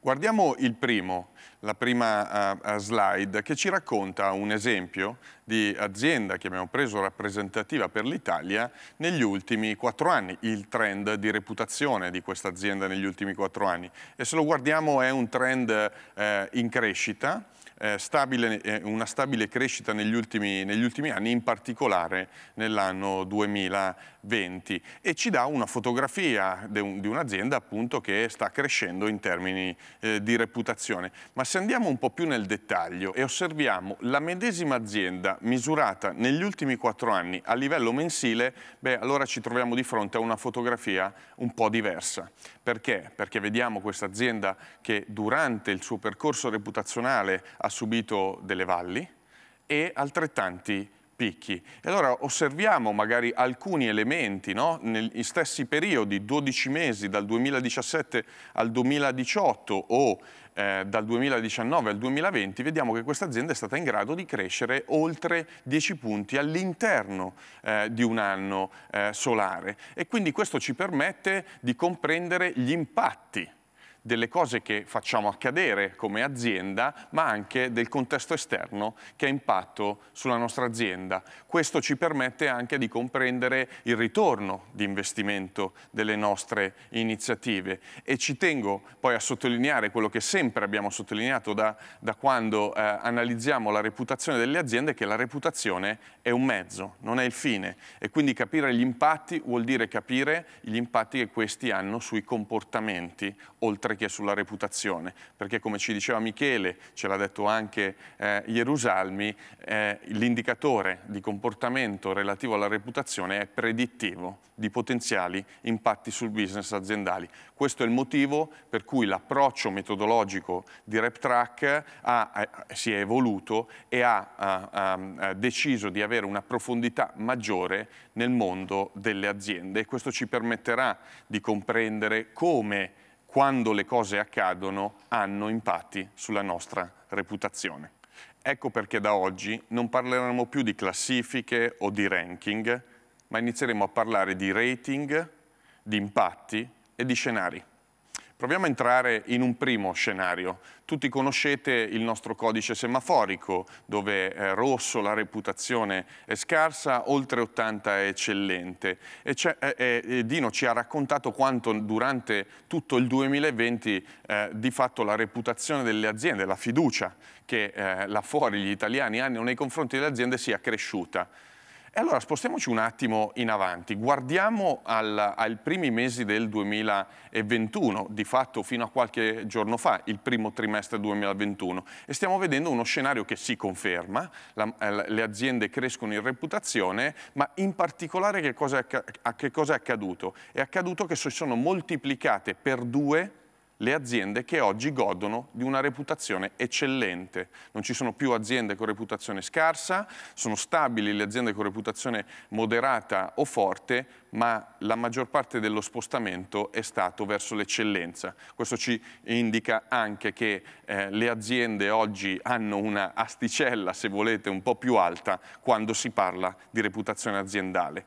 Guardiamo il primo, la prima uh, slide, che ci racconta un esempio di azienda che abbiamo preso rappresentativa per l'Italia negli ultimi quattro anni, il trend di reputazione di questa azienda negli ultimi quattro anni. E se lo guardiamo è un trend uh, in crescita, eh, stabile, eh, una stabile crescita negli ultimi, negli ultimi anni, in particolare nell'anno 2020 e ci dà una fotografia un, di un'azienda appunto che sta crescendo in termini eh, di reputazione. Ma se andiamo un po' più nel dettaglio e osserviamo la medesima azienda misurata negli ultimi quattro anni a livello mensile, beh allora ci troviamo di fronte a una fotografia un po' diversa. Perché? Perché vediamo questa azienda che durante il suo percorso reputazionale ha subito delle valli e altrettanti picchi. E allora osserviamo magari alcuni elementi, no? negli stessi periodi, 12 mesi dal 2017 al 2018 o eh, dal 2019 al 2020, vediamo che questa azienda è stata in grado di crescere oltre 10 punti all'interno eh, di un anno eh, solare e quindi questo ci permette di comprendere gli impatti delle cose che facciamo accadere come azienda, ma anche del contesto esterno che ha impatto sulla nostra azienda. Questo ci permette anche di comprendere il ritorno di investimento delle nostre iniziative. E ci tengo poi a sottolineare quello che sempre abbiamo sottolineato da, da quando eh, analizziamo la reputazione delle aziende, che la reputazione è un mezzo, non è il fine. E quindi capire gli impatti vuol dire capire gli impatti che questi hanno sui comportamenti oltre perché sulla reputazione, perché come ci diceva Michele, ce l'ha detto anche eh, Ierusalmi, eh, l'indicatore di comportamento relativo alla reputazione è predittivo di potenziali impatti sul business aziendali. Questo è il motivo per cui l'approccio metodologico di RepTrack eh, si è evoluto e ha, ha, eh, ha ehm, eh, deciso di avere una profondità maggiore nel mondo delle aziende e questo ci permetterà di comprendere come quando le cose accadono, hanno impatti sulla nostra reputazione. Ecco perché da oggi non parleremo più di classifiche o di ranking, ma inizieremo a parlare di rating, di impatti e di scenari. Proviamo a entrare in un primo scenario. Tutti conoscete il nostro codice semaforico, dove eh, rosso la reputazione è scarsa, oltre 80 è eccellente. E, eh, eh, eh, Dino ci ha raccontato quanto durante tutto il 2020 eh, di fatto la reputazione delle aziende, la fiducia che eh, là fuori gli italiani hanno nei confronti delle aziende sia cresciuta. E allora spostiamoci un attimo in avanti, guardiamo al, ai primi mesi del 2021, di fatto fino a qualche giorno fa, il primo trimestre 2021, e stiamo vedendo uno scenario che si conferma, eh, la, le aziende crescono in reputazione, ma in particolare che cosa è, che cosa è accaduto? È accaduto che si sono moltiplicate per due le aziende che oggi godono di una reputazione eccellente. Non ci sono più aziende con reputazione scarsa, sono stabili le aziende con reputazione moderata o forte, ma la maggior parte dello spostamento è stato verso l'eccellenza. Questo ci indica anche che eh, le aziende oggi hanno una asticella, se volete, un po' più alta quando si parla di reputazione aziendale.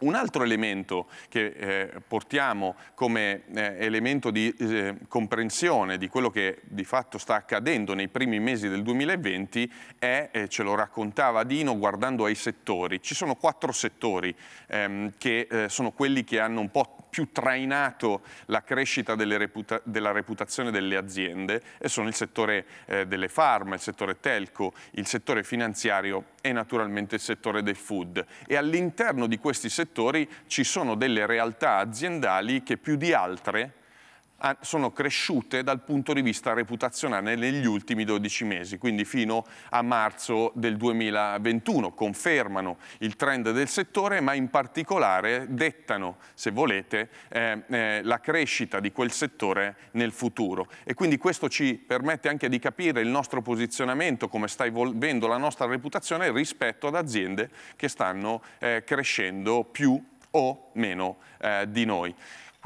Un altro elemento che eh, portiamo come eh, elemento di eh, comprensione di quello che di fatto sta accadendo nei primi mesi del 2020 è, ce lo raccontava Dino, guardando ai settori. Ci sono quattro settori ehm, che eh, sono quelli che hanno un po' più trainato la crescita reputa della reputazione delle aziende e sono il settore eh, delle farm, il settore telco, il settore finanziario e naturalmente il settore del food. E all'interno di questi settori ci sono delle realtà aziendali che più di altre sono cresciute dal punto di vista reputazionale negli ultimi 12 mesi, quindi fino a marzo del 2021. Confermano il trend del settore, ma in particolare dettano, se volete, eh, eh, la crescita di quel settore nel futuro. E quindi questo ci permette anche di capire il nostro posizionamento, come sta evolvendo la nostra reputazione rispetto ad aziende che stanno eh, crescendo più o meno eh, di noi.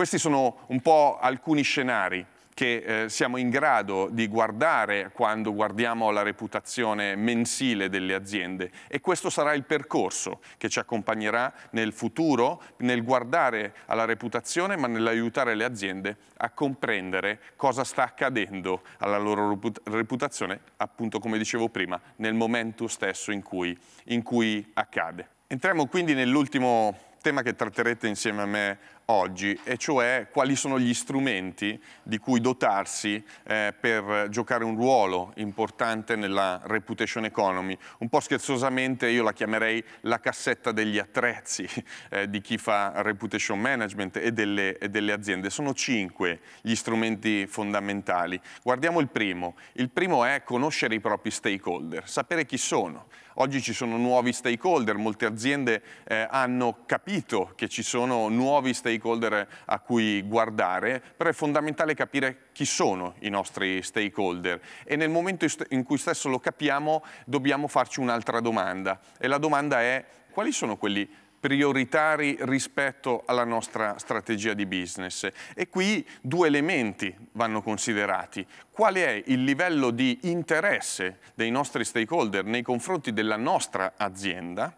Questi sono un po' alcuni scenari che eh, siamo in grado di guardare quando guardiamo la reputazione mensile delle aziende e questo sarà il percorso che ci accompagnerà nel futuro nel guardare alla reputazione ma nell'aiutare le aziende a comprendere cosa sta accadendo alla loro reputazione appunto come dicevo prima nel momento stesso in cui, in cui accade. Entriamo quindi nell'ultimo tema che tratterete insieme a me oggi, e cioè quali sono gli strumenti di cui dotarsi eh, per giocare un ruolo importante nella reputation economy. Un po' scherzosamente io la chiamerei la cassetta degli attrezzi eh, di chi fa reputation management e delle, e delle aziende. Sono cinque gli strumenti fondamentali. Guardiamo il primo. Il primo è conoscere i propri stakeholder, sapere chi sono. Oggi ci sono nuovi stakeholder, molte aziende eh, hanno capito che ci sono nuovi stakeholder stakeholder a cui guardare, però è fondamentale capire chi sono i nostri stakeholder e nel momento in cui stesso lo capiamo dobbiamo farci un'altra domanda e la domanda è quali sono quelli prioritari rispetto alla nostra strategia di business. E qui due elementi vanno considerati. Qual è il livello di interesse dei nostri stakeholder nei confronti della nostra azienda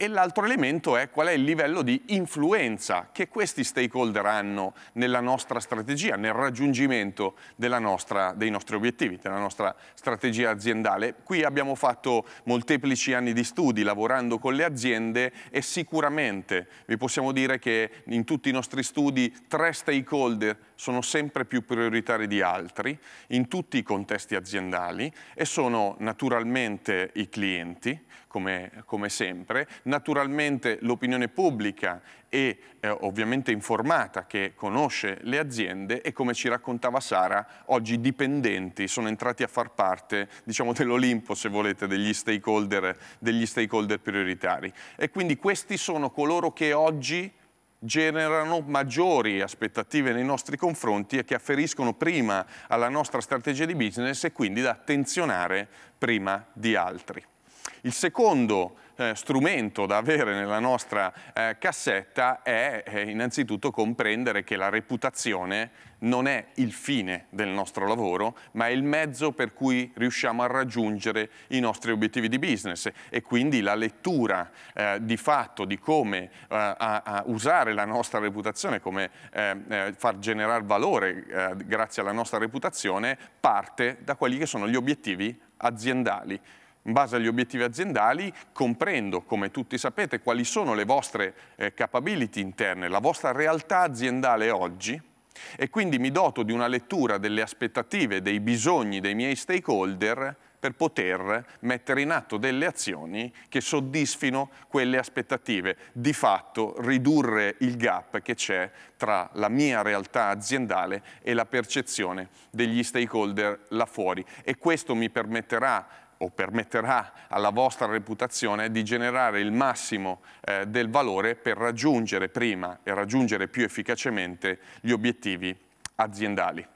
e l'altro elemento è qual è il livello di influenza che questi stakeholder hanno nella nostra strategia, nel raggiungimento nostra, dei nostri obiettivi, della nostra strategia aziendale. Qui abbiamo fatto molteplici anni di studi lavorando con le aziende e sicuramente vi possiamo dire che in tutti i nostri studi tre stakeholder sono sempre più prioritari di altri in tutti i contesti aziendali e sono naturalmente i clienti, come, come sempre, naturalmente l'opinione pubblica e eh, ovviamente informata che conosce le aziende e come ci raccontava Sara, oggi i dipendenti sono entrati a far parte diciamo, dell'Olimpo, se volete, degli stakeholder, degli stakeholder prioritari. E quindi questi sono coloro che oggi generano maggiori aspettative nei nostri confronti e che afferiscono prima alla nostra strategia di business e quindi da attenzionare prima di altri. Il secondo eh, strumento da avere nella nostra eh, cassetta è eh, innanzitutto comprendere che la reputazione non è il fine del nostro lavoro, ma è il mezzo per cui riusciamo a raggiungere i nostri obiettivi di business e quindi la lettura eh, di fatto di come eh, a, a usare la nostra reputazione, come far generare valore grazie alla nostra reputazione, parte da quelli che sono gli obiettivi aziendali in base agli obiettivi aziendali comprendo, come tutti sapete, quali sono le vostre eh, capability interne, la vostra realtà aziendale oggi e quindi mi doto di una lettura delle aspettative, dei bisogni dei miei stakeholder per poter mettere in atto delle azioni che soddisfino quelle aspettative, di fatto ridurre il gap che c'è tra la mia realtà aziendale e la percezione degli stakeholder là fuori e questo mi permetterà o permetterà alla vostra reputazione di generare il massimo eh, del valore per raggiungere prima e raggiungere più efficacemente gli obiettivi aziendali.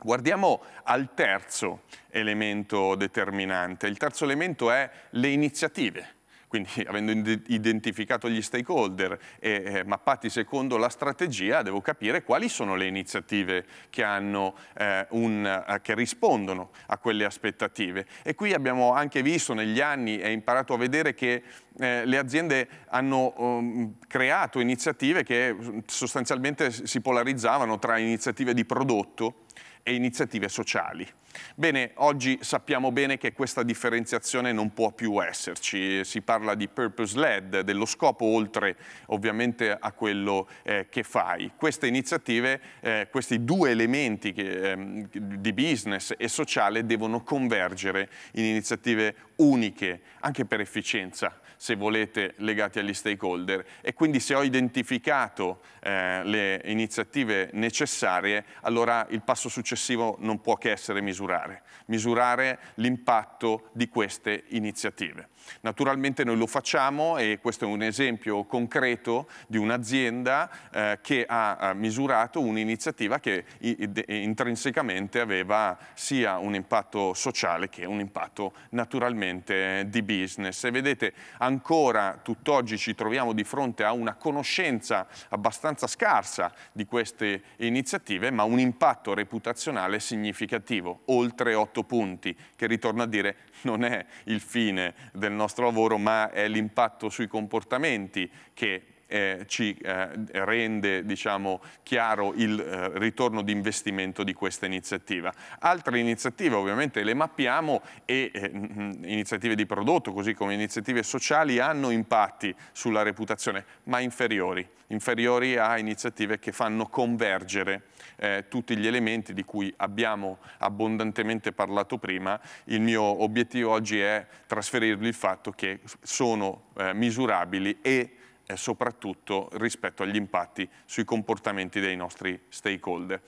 Guardiamo al terzo elemento determinante. Il terzo elemento è le iniziative quindi avendo identificato gli stakeholder e mappati secondo la strategia, devo capire quali sono le iniziative che, hanno, eh, un, eh, che rispondono a quelle aspettative. E qui abbiamo anche visto negli anni e imparato a vedere che eh, le aziende hanno um, creato iniziative che sostanzialmente si polarizzavano tra iniziative di prodotto e iniziative sociali. Bene, oggi sappiamo bene che questa differenziazione non può più esserci, si parla di purpose led, dello scopo oltre ovviamente a quello eh, che fai. Queste iniziative, eh, questi due elementi che, eh, di business e sociale devono convergere in iniziative uniche, anche per efficienza se volete, legati agli stakeholder. E quindi se ho identificato eh, le iniziative necessarie, allora il passo successivo non può che essere misurare. Misurare l'impatto di queste iniziative. Naturalmente noi lo facciamo e questo è un esempio concreto di un'azienda eh, che ha eh, misurato un'iniziativa che intrinsecamente aveva sia un impatto sociale che un impatto naturalmente di business. E vedete, ancora tutt'oggi ci troviamo di fronte a una conoscenza abbastanza scarsa di queste iniziative, ma un impatto reputazionale significativo, oltre 8 punti, che ritorno a dire non è il fine del nostro nostro lavoro, ma è l'impatto sui comportamenti che eh, ci eh, rende diciamo, chiaro il eh, ritorno di investimento di questa iniziativa. Altre iniziative ovviamente le mappiamo e eh, iniziative di prodotto così come iniziative sociali hanno impatti sulla reputazione ma inferiori, inferiori a iniziative che fanno convergere eh, tutti gli elementi di cui abbiamo abbondantemente parlato prima. Il mio obiettivo oggi è trasferirvi il fatto che sono eh, misurabili e eh, soprattutto rispetto agli impatti sui comportamenti dei nostri stakeholder.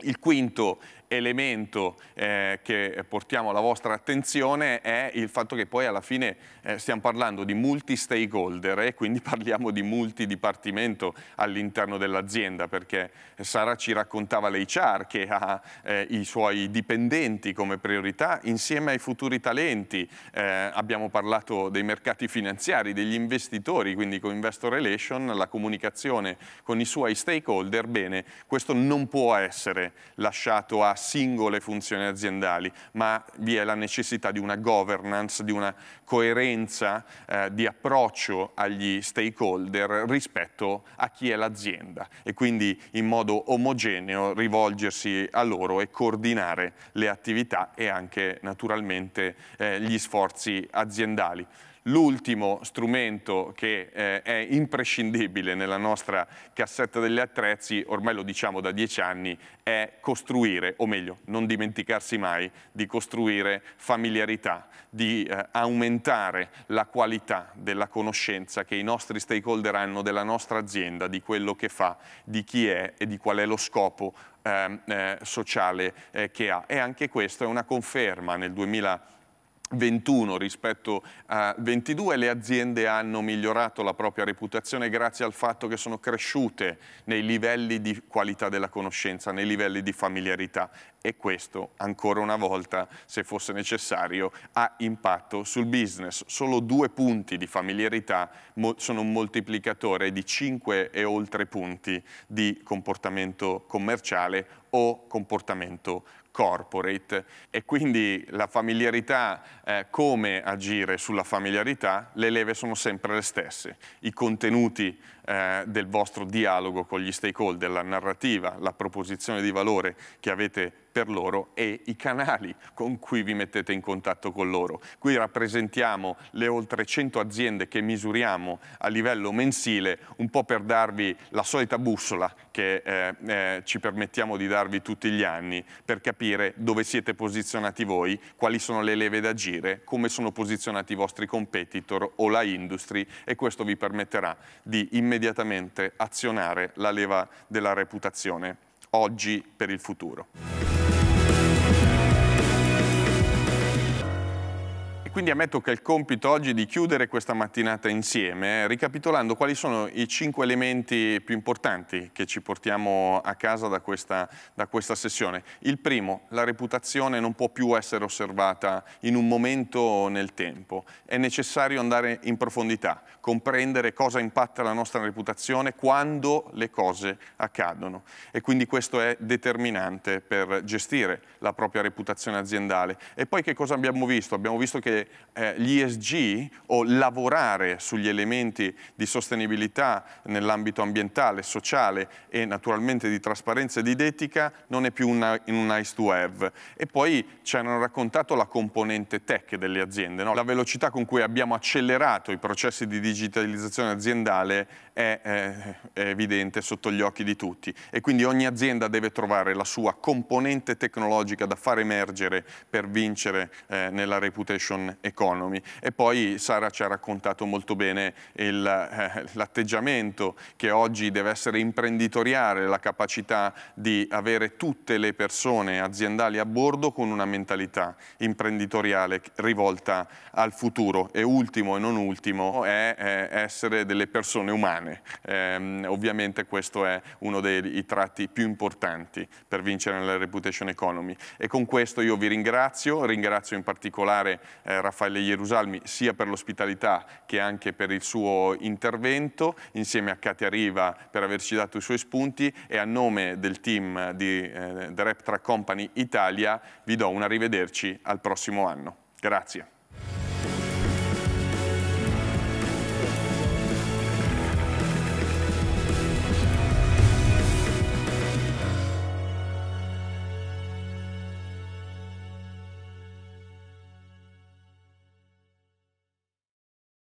Il quinto elemento eh, che portiamo alla vostra attenzione è il fatto che poi alla fine eh, stiamo parlando di multi-stakeholder e eh, quindi parliamo di multi dipartimento all'interno dell'azienda perché Sara ci raccontava l'HR che ha eh, i suoi dipendenti come priorità insieme ai futuri talenti. Eh, abbiamo parlato dei mercati finanziari, degli investitori, quindi con Investor Relation, la comunicazione con i suoi stakeholder. Bene, questo non può essere lasciato a singole funzioni aziendali, ma vi è la necessità di una governance, di una coerenza eh, di approccio agli stakeholder rispetto a chi è l'azienda e quindi in modo omogeneo rivolgersi a loro e coordinare le attività e anche naturalmente eh, gli sforzi aziendali l'ultimo strumento che eh, è imprescindibile nella nostra cassetta degli attrezzi, ormai lo diciamo da dieci anni, è costruire, o meglio, non dimenticarsi mai di costruire familiarità, di eh, aumentare la qualità della conoscenza che i nostri stakeholder hanno della nostra azienda, di quello che fa, di chi è e di qual è lo scopo ehm, eh, sociale eh, che ha. E anche questo è una conferma nel 2020 21 rispetto a 22 le aziende hanno migliorato la propria reputazione grazie al fatto che sono cresciute nei livelli di qualità della conoscenza, nei livelli di familiarità e questo ancora una volta se fosse necessario ha impatto sul business. Solo due punti di familiarità sono un moltiplicatore di 5 e oltre punti di comportamento commerciale o comportamento corporate e quindi la familiarità, eh, come agire sulla familiarità, le leve sono sempre le stesse. I contenuti eh, del vostro dialogo con gli stakeholder, la narrativa, la proposizione di valore che avete per loro e i canali con cui vi mettete in contatto con loro. Qui rappresentiamo le oltre 100 aziende che misuriamo a livello mensile, un po' per darvi la solita bussola che eh, eh, ci permettiamo di darvi tutti gli anni per capire dove siete posizionati voi, quali sono le leve da agire, come sono posizionati i vostri competitor o la industry e questo vi permetterà di immediatamente immediatamente azionare la leva della reputazione, oggi per il futuro. Quindi a me tocca il compito oggi di chiudere questa mattinata insieme, eh, ricapitolando quali sono i cinque elementi più importanti che ci portiamo a casa da questa, da questa sessione. Il primo, la reputazione non può più essere osservata in un momento nel tempo. È necessario andare in profondità, comprendere cosa impatta la nostra reputazione quando le cose accadono. E quindi questo è determinante per gestire la propria reputazione aziendale. E poi che cosa abbiamo visto? Abbiamo visto che eh, gli ESG o lavorare sugli elementi di sostenibilità nell'ambito ambientale, sociale e naturalmente di trasparenza ed etica non è più una, un nice to have. E poi ci hanno raccontato la componente tech delle aziende, no? la velocità con cui abbiamo accelerato i processi di digitalizzazione aziendale è, è, evidente sotto gli occhi di tutti e quindi ogni azienda deve trovare la sua componente tecnologica da far emergere per vincere eh, nella reputation economy. E poi Sara ci ha raccontato molto bene eh, l'atteggiamento eh, che oggi deve essere imprenditoriale, la capacità di avere tutte le persone aziendali a bordo con una mentalità imprenditoriale rivolta al futuro. E ultimo e non ultimo è eh, essere delle persone umane umane. Eh, ovviamente questo è uno dei tratti più importanti per vincere nella reputation economy. E con questo io vi ringrazio, ringrazio in particolare eh, Raffaele Gerusalmi sia per l'ospitalità che anche per il suo intervento, insieme a Katia Riva per averci dato i suoi spunti e a nome del team di eh, The Reptra Company Italia vi do un arrivederci al prossimo anno. Grazie.